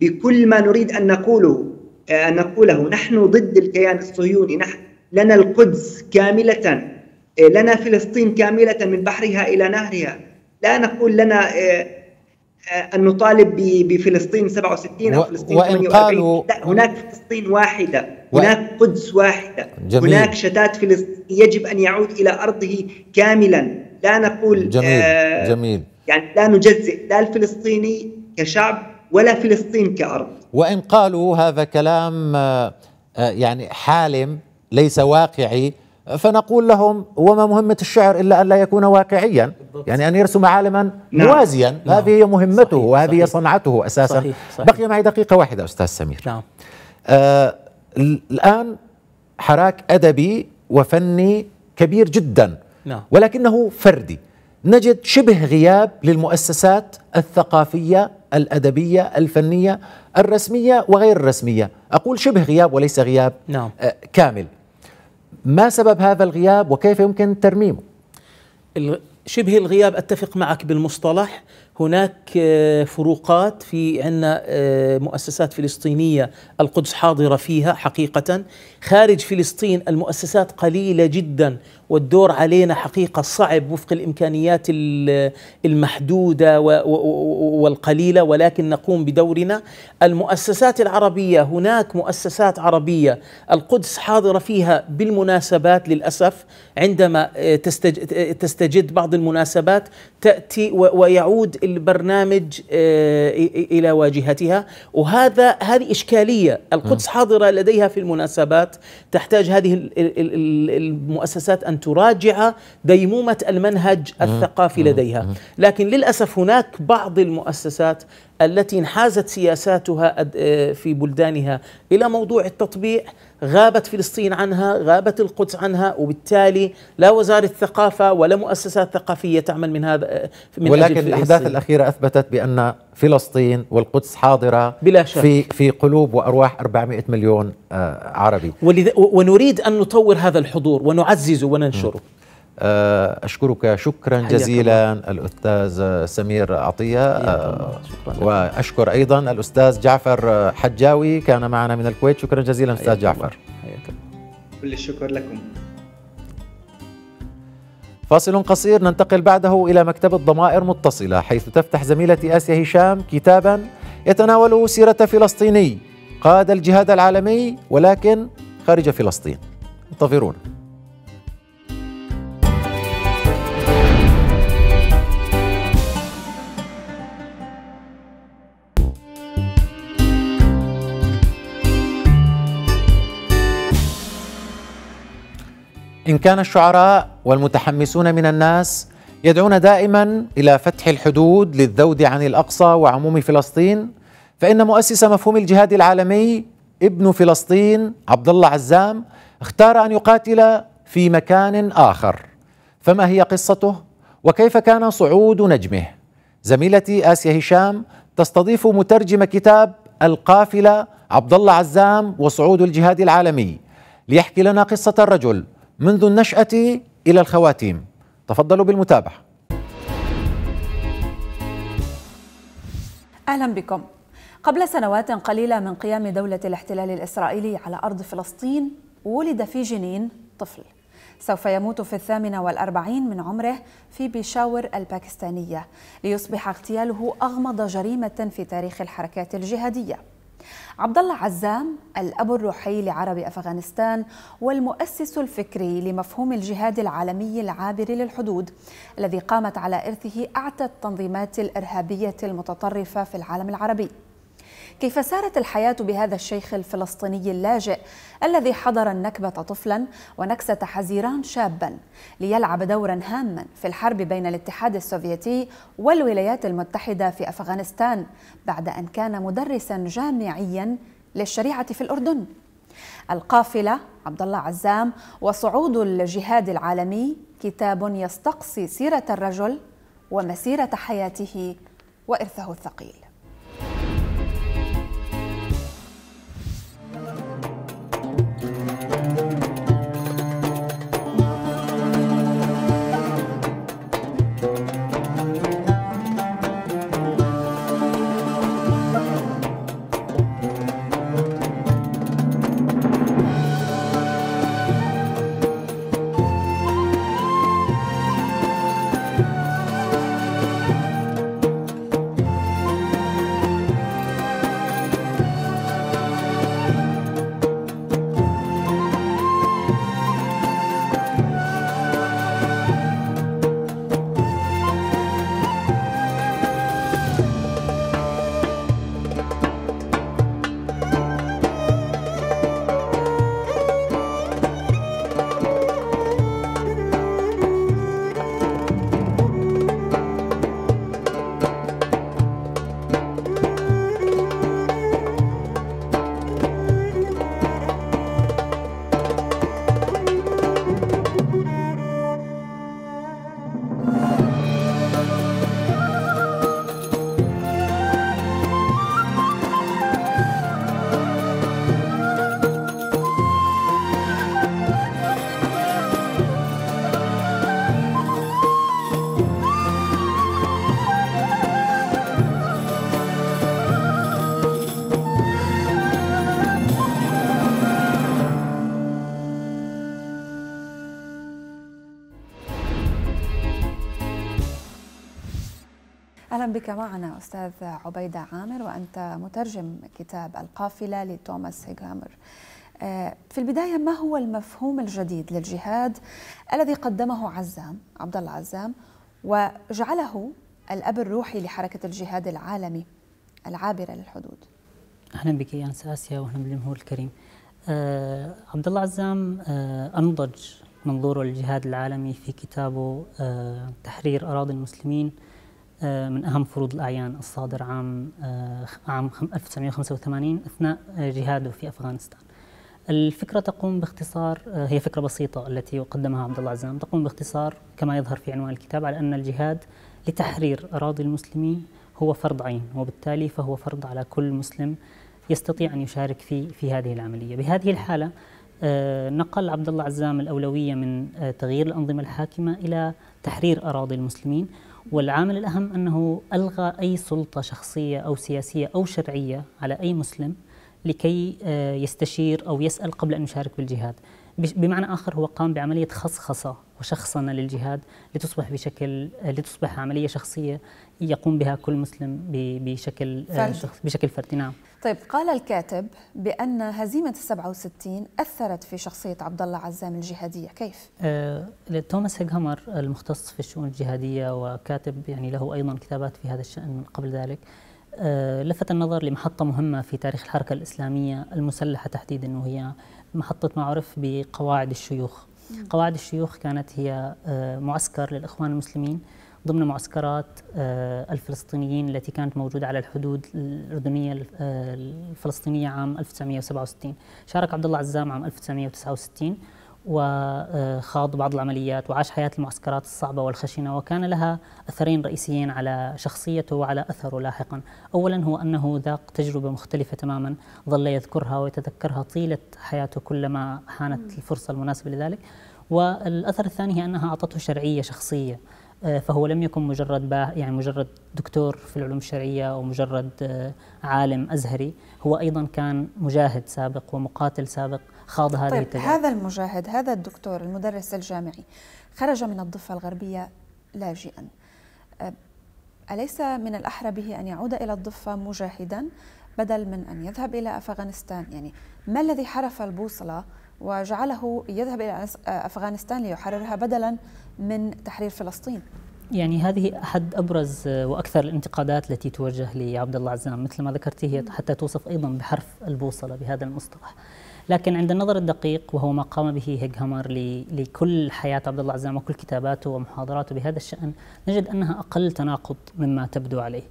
بكل ما نريد ان نقوله ان نقوله نحن ضد الكيان الصهيوني نحن لنا القدس كاملة إيه، لنا فلسطين كاملة من بحرها إلى نهرها لا نقول لنا إيه، إيه، أن نطالب بفلسطين 67 أو فلسطين وإن قالوا لا هناك فلسطين واحدة هناك قدس واحدة جميل. هناك شتات فلسطين يجب أن يعود إلى أرضه كاملا لا نقول جميل. آه جميل يعني لا نجزئ لا الفلسطيني كشعب ولا فلسطين كأرض وإن قالوا هذا كلام آه، آه، يعني حالم ليس واقعي فنقول لهم وما مهمة الشعر إلا أن لا يكون واقعيا بالضبط. يعني أن يرسم عالما نعم. موازيا نعم. هذه هي مهمته صحيح. وهذه صحيح. صنعته أساسا صحيح. صحيح. بقي معي دقيقة واحدة أستاذ سمير نعم. آه الآن حراك أدبي وفني كبير جدا نعم. ولكنه فردي نجد شبه غياب للمؤسسات الثقافية الأدبية الفنية الرسمية وغير الرسمية أقول شبه غياب وليس غياب نعم. آه، كامل ما سبب هذا الغياب وكيف يمكن ترميمه شبه الغياب أتفق معك بالمصطلح هناك آه، فروقات في عندنا آه، مؤسسات فلسطينية القدس حاضرة فيها حقيقة خارج فلسطين المؤسسات قليلة جدا والدور علينا حقيقة صعب وفق الإمكانيات المحدودة والقليلة ولكن نقوم بدورنا المؤسسات العربية هناك مؤسسات عربية القدس حاضرة فيها بالمناسبات للأسف عندما آه، آه، تستجد بعض المناسبات تأتي ويعود البرنامج آه، إلى واجهتها وهذا هذه إشكالية القدس حاضرة لديها في المناسبات تحتاج هذه المؤسسات أن أن تراجع ديمومة المنهج الثقافي لديها لكن للأسف هناك بعض المؤسسات التي انحازت سياساتها آه، في بلدانها إلى موضوع التطبيع غابت فلسطين عنها غابت القدس عنها وبالتالي لا وزارة الثقافة ولا مؤسسات ثقافية تعمل من هذا من ولكن أجل الأحداث الأخيرة أثبتت بأن فلسطين والقدس حاضرة بلا شك. في في قلوب وأرواح 400 مليون آه، عربي ونريد أن نطور هذا الحضور ونعززه وننشره م. آه، أشكرك شكرا جزيلا الأستاذ سمير عطية آه، وأشكر أيضا الأستاذ جعفر حجاوي كان معنا من الكويت شكرا جزيلا أستاذ جعفر كل الشكر لكم فاصل قصير ننتقل بعده إلى مكتبة ضمائر متصلة حيث تفتح زميلتي آسيا هشام كتابا يتناول سيرة فلسطيني قاد الجهاد العالمي ولكن خارج فلسطين انتظرونا إن كان الشعراء والمتحمسون من الناس يدعون دائما إلى فتح الحدود للذود عن الأقصى وعموم فلسطين فإن مؤسس مفهوم الجهاد العالمي ابن فلسطين عبد الله عزام اختار أن يقاتل في مكان آخر فما هي قصته وكيف كان صعود نجمه زميلتي آسيا هشام تستضيف مترجم كتاب القافلة عبد الله عزام وصعود الجهاد العالمي ليحكي لنا قصة الرجل منذ النشأة إلى الخواتيم تفضلوا بالمتابعة أهلا بكم قبل سنوات قليلة من قيام دولة الاحتلال الإسرائيلي على أرض فلسطين ولد في جنين طفل سوف يموت في الثامنة والأربعين من عمره في بيشاور الباكستانية ليصبح اغتياله أغمض جريمة في تاريخ الحركات الجهادية عبد الله عزام الاب الروحي لعربي افغانستان والمؤسس الفكري لمفهوم الجهاد العالمي العابر للحدود الذي قامت على ارثه اعتى التنظيمات الارهابيه المتطرفه في العالم العربي كيف سارت الحياة بهذا الشيخ الفلسطيني اللاجئ الذي حضر النكبة طفلا ونكسة حزيران شابا ليلعب دورا هاما في الحرب بين الاتحاد السوفيتي والولايات المتحدة في أفغانستان بعد أن كان مدرسا جامعيا للشريعة في الأردن القافلة عبد الله عزام وصعود الجهاد العالمي كتاب يستقصي سيرة الرجل ومسيرة حياته وإرثه الثقيل بك معنا أستاذ عبيدة عامر وأنت مترجم كتاب القافلة لتوماس هيغامر آه، في البداية ما هو المفهوم الجديد للجهاد الذي قدمه عزام عبد الله عزام وجعله الأب الروحي لحركة الجهاد العالمي العابرة للحدود أهلا بك يا أنس آسيا وأهلا بالجمهور الكريم آه عبد الله عزام آه أنضج منظوره للجهاد العالمي في كتابه آه تحرير أراضي المسلمين آه، من أهم فروض الأعيان الصادر عام آه، عام 1985 أثناء آه، جهاده في أفغانستان. الفكرة تقوم باختصار هي فكرة بسيطة التي قدمها عبد الله عزام تقوم باختصار كما يظهر في عنوان الكتاب على أن الجهاد لتحرير أراضي المسلمين هو فرض عين وبالتالي فهو فرض على كل مسلم يستطيع أن يشارك في في هذه العملية بهذه الحالة نقل عبد الله عزام الأولوية من تغيير الأنظمة الحاكمة إلى تحرير أراضي المسلمين والعامل الأهم أنه ألغى أي سلطة شخصية أو سياسية أو شرعية على أي مسلم لكي آه، يستشير أو يسأل قبل أن يشارك بالجهاد بمعنى آخر هو قام بعملية خصخصة وشخصنة للجهاد لتصبح بشكل آه، لتصبح عملية شخصية يقوم بها كل مسلم بشكل آه، فردي. بشكل فردي نعم طيب قال الكاتب بأن هزيمة السبعة وستين أثرت في شخصية عبد الله عزام الجهادية كيف؟ آه، توماس هيغهامر المختص في الشؤون الجهادية وكاتب يعني له أيضا كتابات في هذا الشأن من قبل ذلك آه، لفت النظر لمحطة مهمة في تاريخ الحركة الإسلامية المسلحة تحديدا وهي محطة ما عرف بقواعد الشيوخ قواعد الشيوخ كانت هي آه، معسكر للإخوان المسلمين ضمن معسكرات آه، الفلسطينيين التي كانت موجودة على الحدود الأردنية آه، الفلسطينية عام 1967 شارك عبد الله عزام عام 1969 وخاض آه، بعض العمليات وعاش حياة المعسكرات الصعبة والخشنة وكان لها أثرين رئيسيين على شخصيته وعلى أثره لاحقا أولا هو أنه ذاق تجربة مختلفة تماما ظل يذكرها ويتذكرها طيلة حياته كلما حانت الفرصة المناسبة لذلك والأثر الثاني هي أنها أعطته شرعية شخصية آه، فهو لم يكن مجرد يعني مجرد دكتور في العلوم الشرعيه او مجرد آه، عالم ازهري، هو ايضا كان مجاهد سابق ومقاتل سابق خاض هذه طيب هذا المجاهد، هذا الدكتور المدرس الجامعي خرج من الضفه الغربيه لاجئا. آه، اليس من الاحرى به ان يعود الى الضفه مجاهدا بدل من ان يذهب الى افغانستان؟ يعني ما الذي حرف البوصله وجعله يذهب الى افغانستان ليحررها بدلا من تحرير فلسطين يعني هذه احد ابرز واكثر الانتقادات التي توجه لعبد الله عزام مثل ما ذكرت هي حتى توصف ايضا بحرف البوصله بهذا المصطلح لكن عند النظر الدقيق وهو ما قام به هامر لكل حياة عبد الله عزام وكل كتاباته ومحاضراته بهذا الشأن نجد أنها أقل تناقض مما تبدو عليه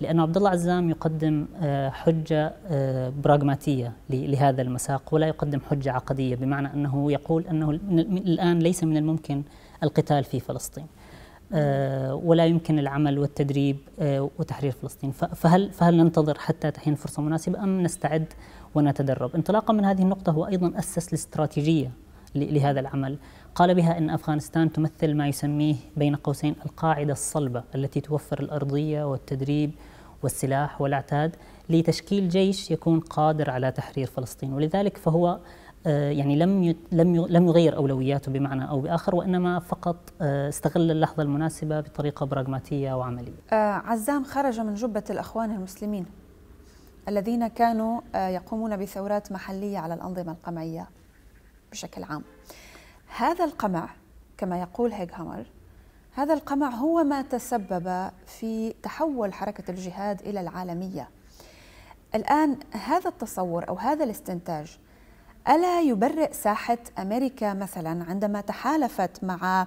لأن عبد الله عزام يقدم آه، حجة آه، براغماتية لهذا المساق ولا يقدم حجة عقدية بمعنى أنه يقول أنه الآن ليس من الممكن القتال في فلسطين آه، ولا يمكن العمل والتدريب آه، وتحرير فلسطين فهل فهل ننتظر حتى تحين فرصه مناسبه ام نستعد ونتدرب انطلاقا من هذه النقطه هو ايضا اسس الاستراتيجيه لهذا العمل قال بها ان افغانستان تمثل ما يسميه بين قوسين القاعده الصلبه التي توفر الارضيه والتدريب والسلاح والعتاد لتشكيل جيش يكون قادر على تحرير فلسطين ولذلك فهو آه، يعني لم لم لم يغير اولوياته بمعنى او باخر وانما فقط آه، استغل اللحظه المناسبه بطريقه براغماتيه وعمليه. آه، عزام خرج من جبه الاخوان المسلمين الذين كانوا يقومون بثورات محليه على الانظمه القمعيه بشكل عام. هذا القمع كما يقول هيغ هامر هذا القمع هو ما تسبب في تحول حركه الجهاد الى العالميه. الان هذا التصور او هذا الاستنتاج ألا يبرئ ساحة أمريكا مثلا عندما تحالفت مع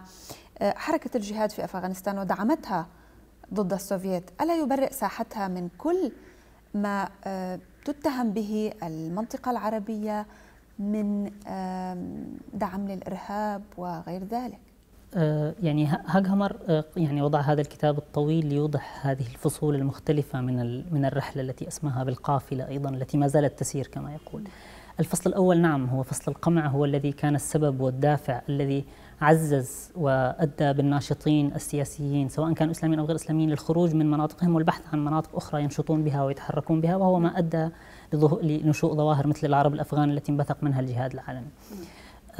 آه، حركة الجهاد في أفغانستان ودعمتها ضد السوفيت ألا يبرئ ساحتها من كل ما آه، تتهم به المنطقة العربية من دعم للإرهاب وغير ذلك آه، يعني هاجهمر يعني وضع هذا الكتاب الطويل ليوضح هذه الفصول المختلفة من من الرحلة التي أسماها بالقافلة أيضا التي ما زالت تسير كما يقول الفصل الأول نعم هو فصل القمع هو الذي كان السبب والدافع الذي عزز وأدى بالناشطين السياسيين سواء كانوا إسلاميين أو غير إسلاميين للخروج من مناطقهم والبحث عن مناطق أخرى ينشطون بها ويتحركون بها وهو ما أدى لنشوء ظواهر مثل العرب الأفغان التي انبثق منها الجهاد العالمي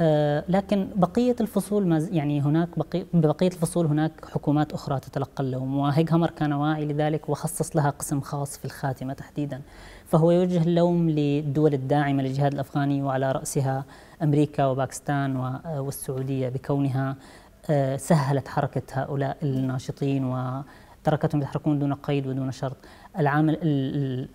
آه، لكن بقية الفصول ما يعني هناك بقي بقية الفصول هناك حكومات أخرى تتلقى اللوم وهيغهامر كان واعي لذلك وخصص لها قسم خاص في الخاتمة تحديدا فهو يوجه اللوم للدول الداعمة للجهاد الأفغاني وعلى رأسها أمريكا وباكستان والسعودية بكونها آه، سهلت حركة هؤلاء الناشطين وتركتهم يتحركون دون قيد ودون شرط العامل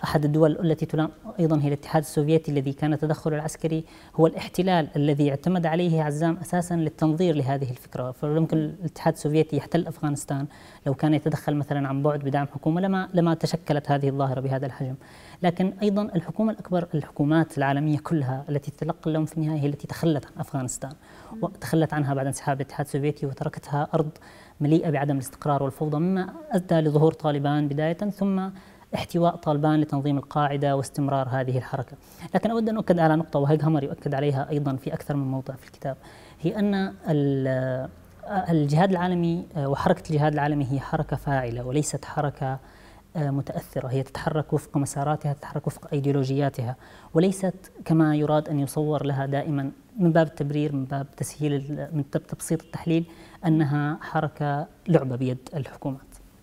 احد الدول التي تلام ايضا هي الاتحاد السوفيتي الذي كان تدخله العسكري هو الاحتلال الذي اعتمد عليه عزام اساسا للتنظير لهذه الفكره، فيمكن الاتحاد السوفيتي يحتل افغانستان لو كان يتدخل مثلا عن بعد بدعم حكومه لما لما تشكلت هذه الظاهره بهذا الحجم، لكن ايضا الحكومه الاكبر الحكومات العالميه كلها التي تلقى اللوم في النهايه هي التي تخلت عن افغانستان وتخلت عنها بعد انسحاب الاتحاد السوفيتي وتركتها ارض مليئه بعدم الاستقرار والفوضى مما ادى لظهور طالبان بدايه ثم احتواء طالبان لتنظيم القاعدة واستمرار هذه الحركة لكن أود أن أؤكد على نقطة وهيج همر يؤكد عليها أيضا في أكثر من موضع في الكتاب هي أن آه، الجهاد العالمي آه، وحركة الجهاد العالمي هي حركة فاعلة وليست حركة آه، متأثرة هي تتحرك وفق مساراتها تتحرك وفق أيديولوجياتها وليست كما يراد أن يصور لها دائما من باب التبرير من باب تسهيل من باب تبسيط التحليل أنها حركة لعبة بيد الحكومة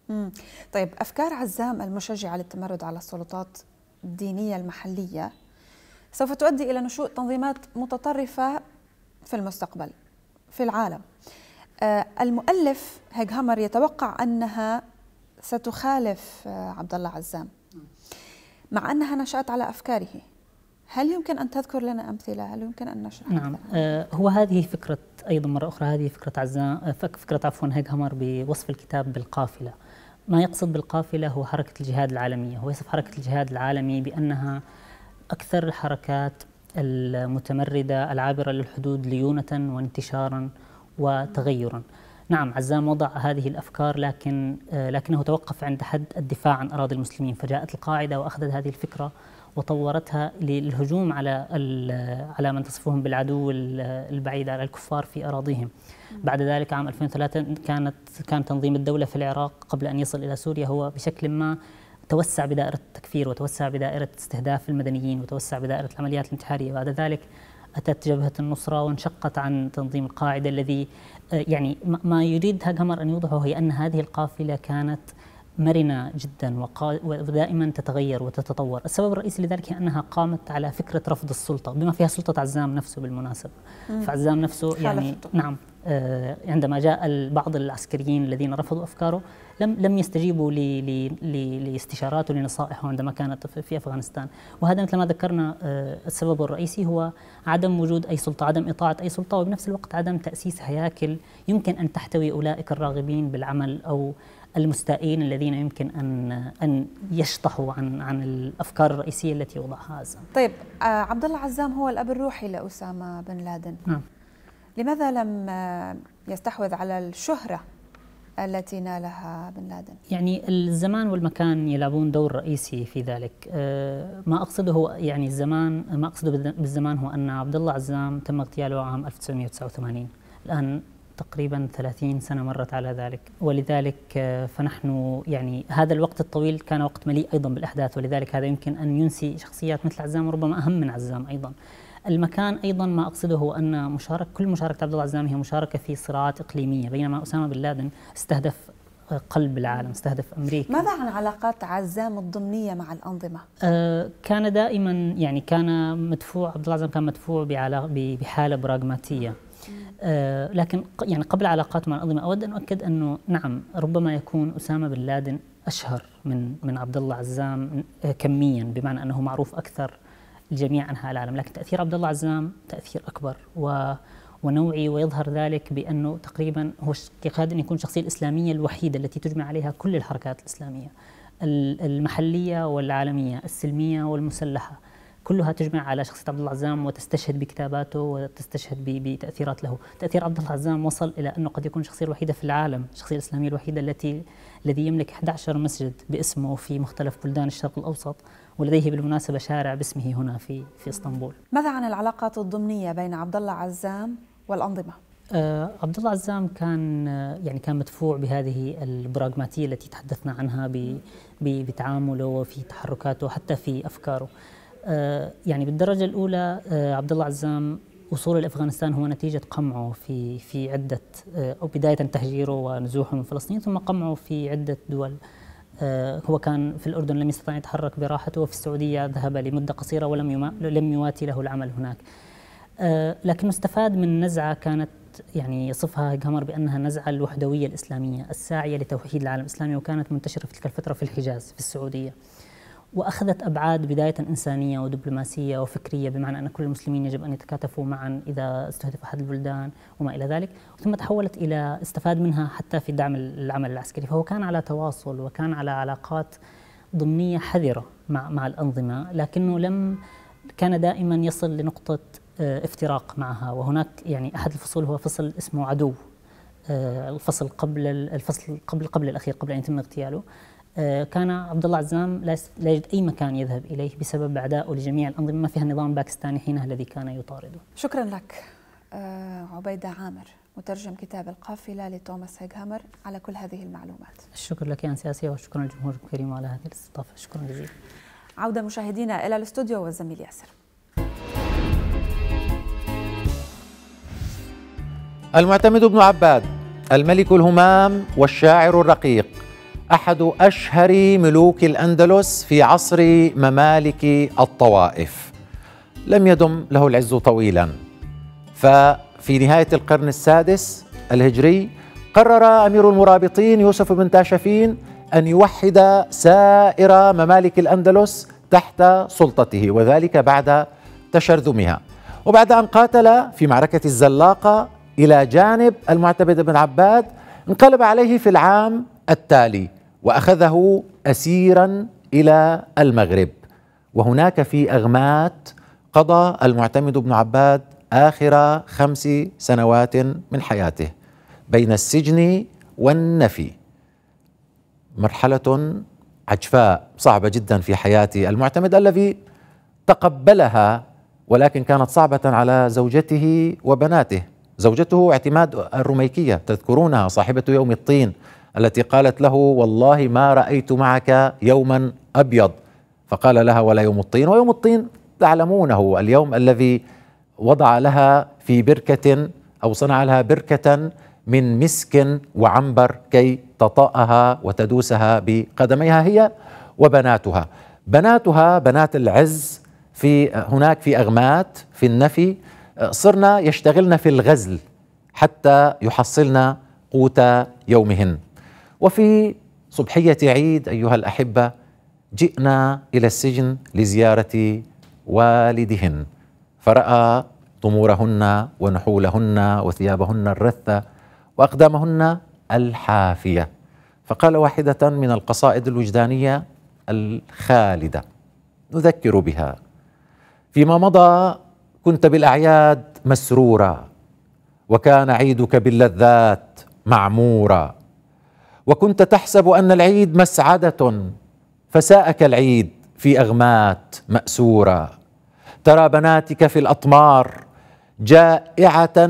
مم. طيب أفكار عزام المشجعة للتمرد على السلطات الدينية المحلية سوف تؤدي إلى نشوء تنظيمات متطرفة في المستقبل في العالم آه، المؤلف هيج هامر يتوقع أنها ستخالف آه، عبد الله عزام مع أنها نشأت على أفكاره هل يمكن أن تذكر لنا أمثلة؟ هل يمكن أن نشرح؟ نعم آه هو هذه فكرة أيضا مرة أخرى هذه فكرة عزام فكرة عفوا هيج هامر بوصف الكتاب بالقافلة ما يقصد بالقافلة هو حركة الجهاد العالمية هو يصف حركة الجهاد العالمي بأنها أكثر الحركات المتمردة العابرة للحدود ليونة وانتشارا وتغيرا نعم عزام وضع هذه الأفكار لكن آه، لكنه توقف عند حد الدفاع عن أراضي المسلمين فجاءت القاعدة وأخذت هذه الفكرة وطورتها للهجوم على على من تصفهم بالعدو البعيد على الكفار في أراضيهم بعد ذلك عام 2003 كانت كان تنظيم الدولة في العراق قبل أن يصل إلى سوريا هو بشكل ما توسع بدائرة التكفير وتوسع بدائرة استهداف المدنيين وتوسع بدائرة العمليات الانتحارية بعد ذلك أتت جبهة النصرة وانشقت عن تنظيم القاعدة الذي آه، يعني ما يريد هاجمر أن يوضحه هي أن هذه القافلة كانت مرنة جدا وقا... ودائما تتغير وتتطور السبب الرئيسي لذلك هي أنها قامت على فكرة رفض السلطة بما فيها سلطة عزام نفسه بالمناسبة مم. فعزام نفسه يعني نعم آه، عندما جاء بعض العسكريين الذين رفضوا أفكاره لم لم يستجيبوا لاستشاراته لنصائحه عندما كانت في افغانستان، وهذا مثل ما ذكرنا آه، السبب الرئيسي هو عدم وجود اي سلطه، عدم اطاعه اي سلطه وبنفس الوقت عدم تاسيس هياكل يمكن ان تحتوي اولئك الراغبين بالعمل او المستائين الذين يمكن ان ان يشطحوا عن عن الافكار الرئيسيه التي وضعها اسامه. طيب آه، عبد الله عزام هو الاب الروحي لاسامه بن لادن. نعم. لماذا لم آه، يستحوذ على الشهره التي نالها بن لادن؟ يعني الزمان والمكان يلعبون دور رئيسي في ذلك. آه، ما اقصده هو يعني الزمان ما اقصده بالزمان هو ان عبد الله عزام تم اغتياله عام 1989. الان تقريبا 30 سنة مرت على ذلك ولذلك آه، فنحن يعني هذا الوقت الطويل كان وقت مليء أيضا بالأحداث ولذلك هذا يمكن أن ينسي شخصيات مثل عزام وربما أهم من عزام أيضا المكان ايضا ما اقصده هو ان مشارك كل مشاركه عبد الله عزام هي مشاركه في صراعات اقليميه بينما اسامه بن لادن استهدف آه، قلب العالم استهدف امريكا ماذا عن علاقات عزام الضمنيه مع الانظمه آه، كان دائما يعني كان مدفوع عبد الله عزام كان مدفوع بحاله براغماتيه آه، لكن يعني قبل علاقات مع الأنظمة أود أن أؤكد أنه نعم ربما يكون أسامة بن لادن أشهر من من عبد الله عزام آه، كميا بمعنى أنه معروف أكثر لجميع أنحاء العالم لكن تأثير عبد الله عزام تأثير أكبر و ونوعي ويظهر ذلك بأنه تقريبا هو يكاد أن يكون الشخصية الإسلامية الوحيدة التي تجمع عليها كل الحركات الإسلامية المحلية والعالمية السلمية والمسلحة كلها تجمع على شخصية عبد الله عزام وتستشهد بكتاباته وتستشهد بتأثيرات له تأثير عبد الله عزام وصل إلى أنه قد يكون الشخصية الوحيدة في العالم الشخصية الإسلامية الوحيدة التي الذي يملك 11 مسجد باسمه في مختلف بلدان الشرق الأوسط ولديه بالمناسبة شارع باسمه هنا في في اسطنبول ماذا عن العلاقات الضمنية بين عبد الله عزام والأنظمة؟ آه عبد الله عزام كان آه، يعني كان مدفوع بهذه البراغماتيه التي تحدثنا عنها بتعامله وفي تحركاته حتى في افكاره. آه، يعني بالدرجة الأولى آه، عبد الله عزام وصوله لافغانستان هو نتيجه قمعه في في عده آه، او بدايه تهجيره ونزوحه من فلسطين ثم قمعه في عده دول هو كان في الاردن لم يستطع يتحرك براحته وفي السعوديه ذهب لمده قصيره ولم لم يواتي له العمل هناك لكنه استفاد من نزعه كانت يعني يصفها قمر بانها نزعة الوحدويه الاسلاميه الساعيه لتوحيد العالم الاسلامي وكانت منتشره في تلك الفتره في الحجاز في السعوديه. واخذت ابعاد بدايه انسانيه ودبلوماسيه وفكريه بمعنى ان كل المسلمين يجب ان يتكاتفوا معا اذا استهدف احد البلدان وما الى ذلك، ثم تحولت الى استفاد منها حتى في دعم العمل العسكري، فهو كان على تواصل وكان على علاقات ضمنيه حذره مع مع الانظمه، لكنه لم كان دائما يصل لنقطه آه، افتراق معها وهناك يعني احد الفصول هو فصل اسمه عدو آه، الفصل قبل الفصل قبل قبل الاخير قبل ان يتم اغتياله آه، كان عبد الله عزام لا يجد اي مكان يذهب اليه بسبب اعدائه لجميع الانظمه ما فيها النظام الباكستاني حينها الذي كان يطارده. شكرا لك آه، عبيده عامر مترجم كتاب القافله لتوماس هيغهامر على كل هذه المعلومات. الشكر لك يا سياسيه وشكرا للجمهور الكريم على هذه الاستضافه، شكرا جزيلا. عوده مشاهدينا الى الاستوديو والزميل ياسر. المعتمد بن عباد الملك الهمام والشاعر الرقيق احد اشهر ملوك الاندلس في عصر ممالك الطوائف لم يدم له العز طويلا ففي نهايه القرن السادس الهجري قرر امير المرابطين يوسف بن تاشفين ان يوحد سائر ممالك الاندلس تحت سلطته وذلك بعد تشرذمها وبعد ان قاتل في معركه الزلاقه الى جانب المعتمد بن عباد انقلب عليه في العام التالي واخذه اسيرا الى المغرب وهناك في اغمات قضى المعتمد بن عباد اخر خمس سنوات من حياته بين السجن والنفي مرحله عجفاء صعبه جدا في حياه المعتمد الذي تقبلها ولكن كانت صعبه على زوجته وبناته زوجته اعتماد الرميكيه تذكرونها صاحبه يوم الطين التي قالت له والله ما رأيت معك يوما أبيض فقال لها ولا يوم الطين ويوم الطين تعلمونه اليوم الذي وضع لها في بركة أو صنع لها بركة من مسك وعنبر كي تطأها وتدوسها بقدميها هي وبناتها بناتها بنات العز في هناك في أغمات في النفي صرنا يشتغلن في الغزل حتى يحصلن قوت يومهن وفي صبحية عيد أيها الأحبة جئنا إلى السجن لزيارة والدهن فرأى طمورهن ونحولهن وثيابهن الرثة وأقدامهن الحافية فقال واحدة من القصائد الوجدانية الخالدة نذكر بها فيما مضى كنت بالأعياد مسرورا وكان عيدك باللذات معمورا وكنت تحسب أن العيد مسعدة فساءك العيد في أغمات مأسورة ترى بناتك في الأطمار جائعة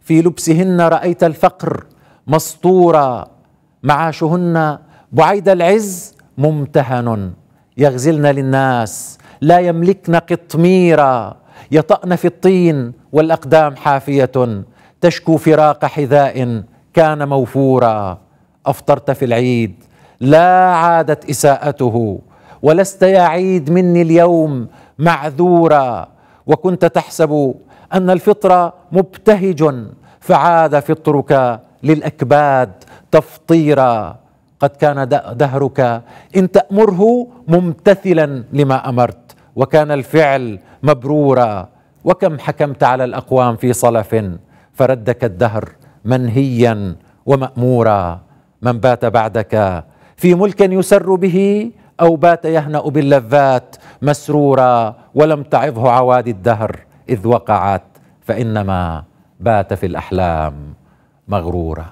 في لبسهن رأيت الفقر مسطورة معاشهن بعيد العز ممتهن يغزلن للناس لا يملكن قطميرا يطأن في الطين والأقدام حافية تشكو فراق حذاء كان موفورا أفطرت في العيد لا عادت إساءته ولست يا عيد مني اليوم معذورا وكنت تحسب أن الفطر مبتهج فعاد فطرك للأكباد تفطيرا قد كان دهرك إن تأمره ممتثلا لما أمرت وكان الفعل مبرورا وكم حكمت على الأقوام في صلف فردك الدهر منهيا ومأمورا من بات بعدك في ملك يسر به أو بات يهنأ باللذات مسرورا ولم تعظه عوادي الدهر إذ وقعت فإنما بات في الأحلام مغرورا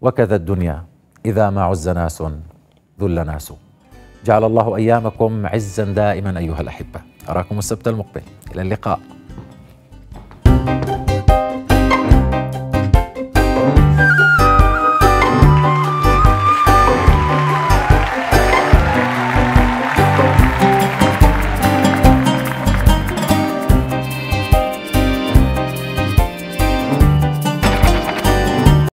وكذا الدنيا إذا ما عز ناس ذل ناس جعل الله أيامكم عزا دائما أيها الأحبة أراكم السبت المقبل إلى اللقاء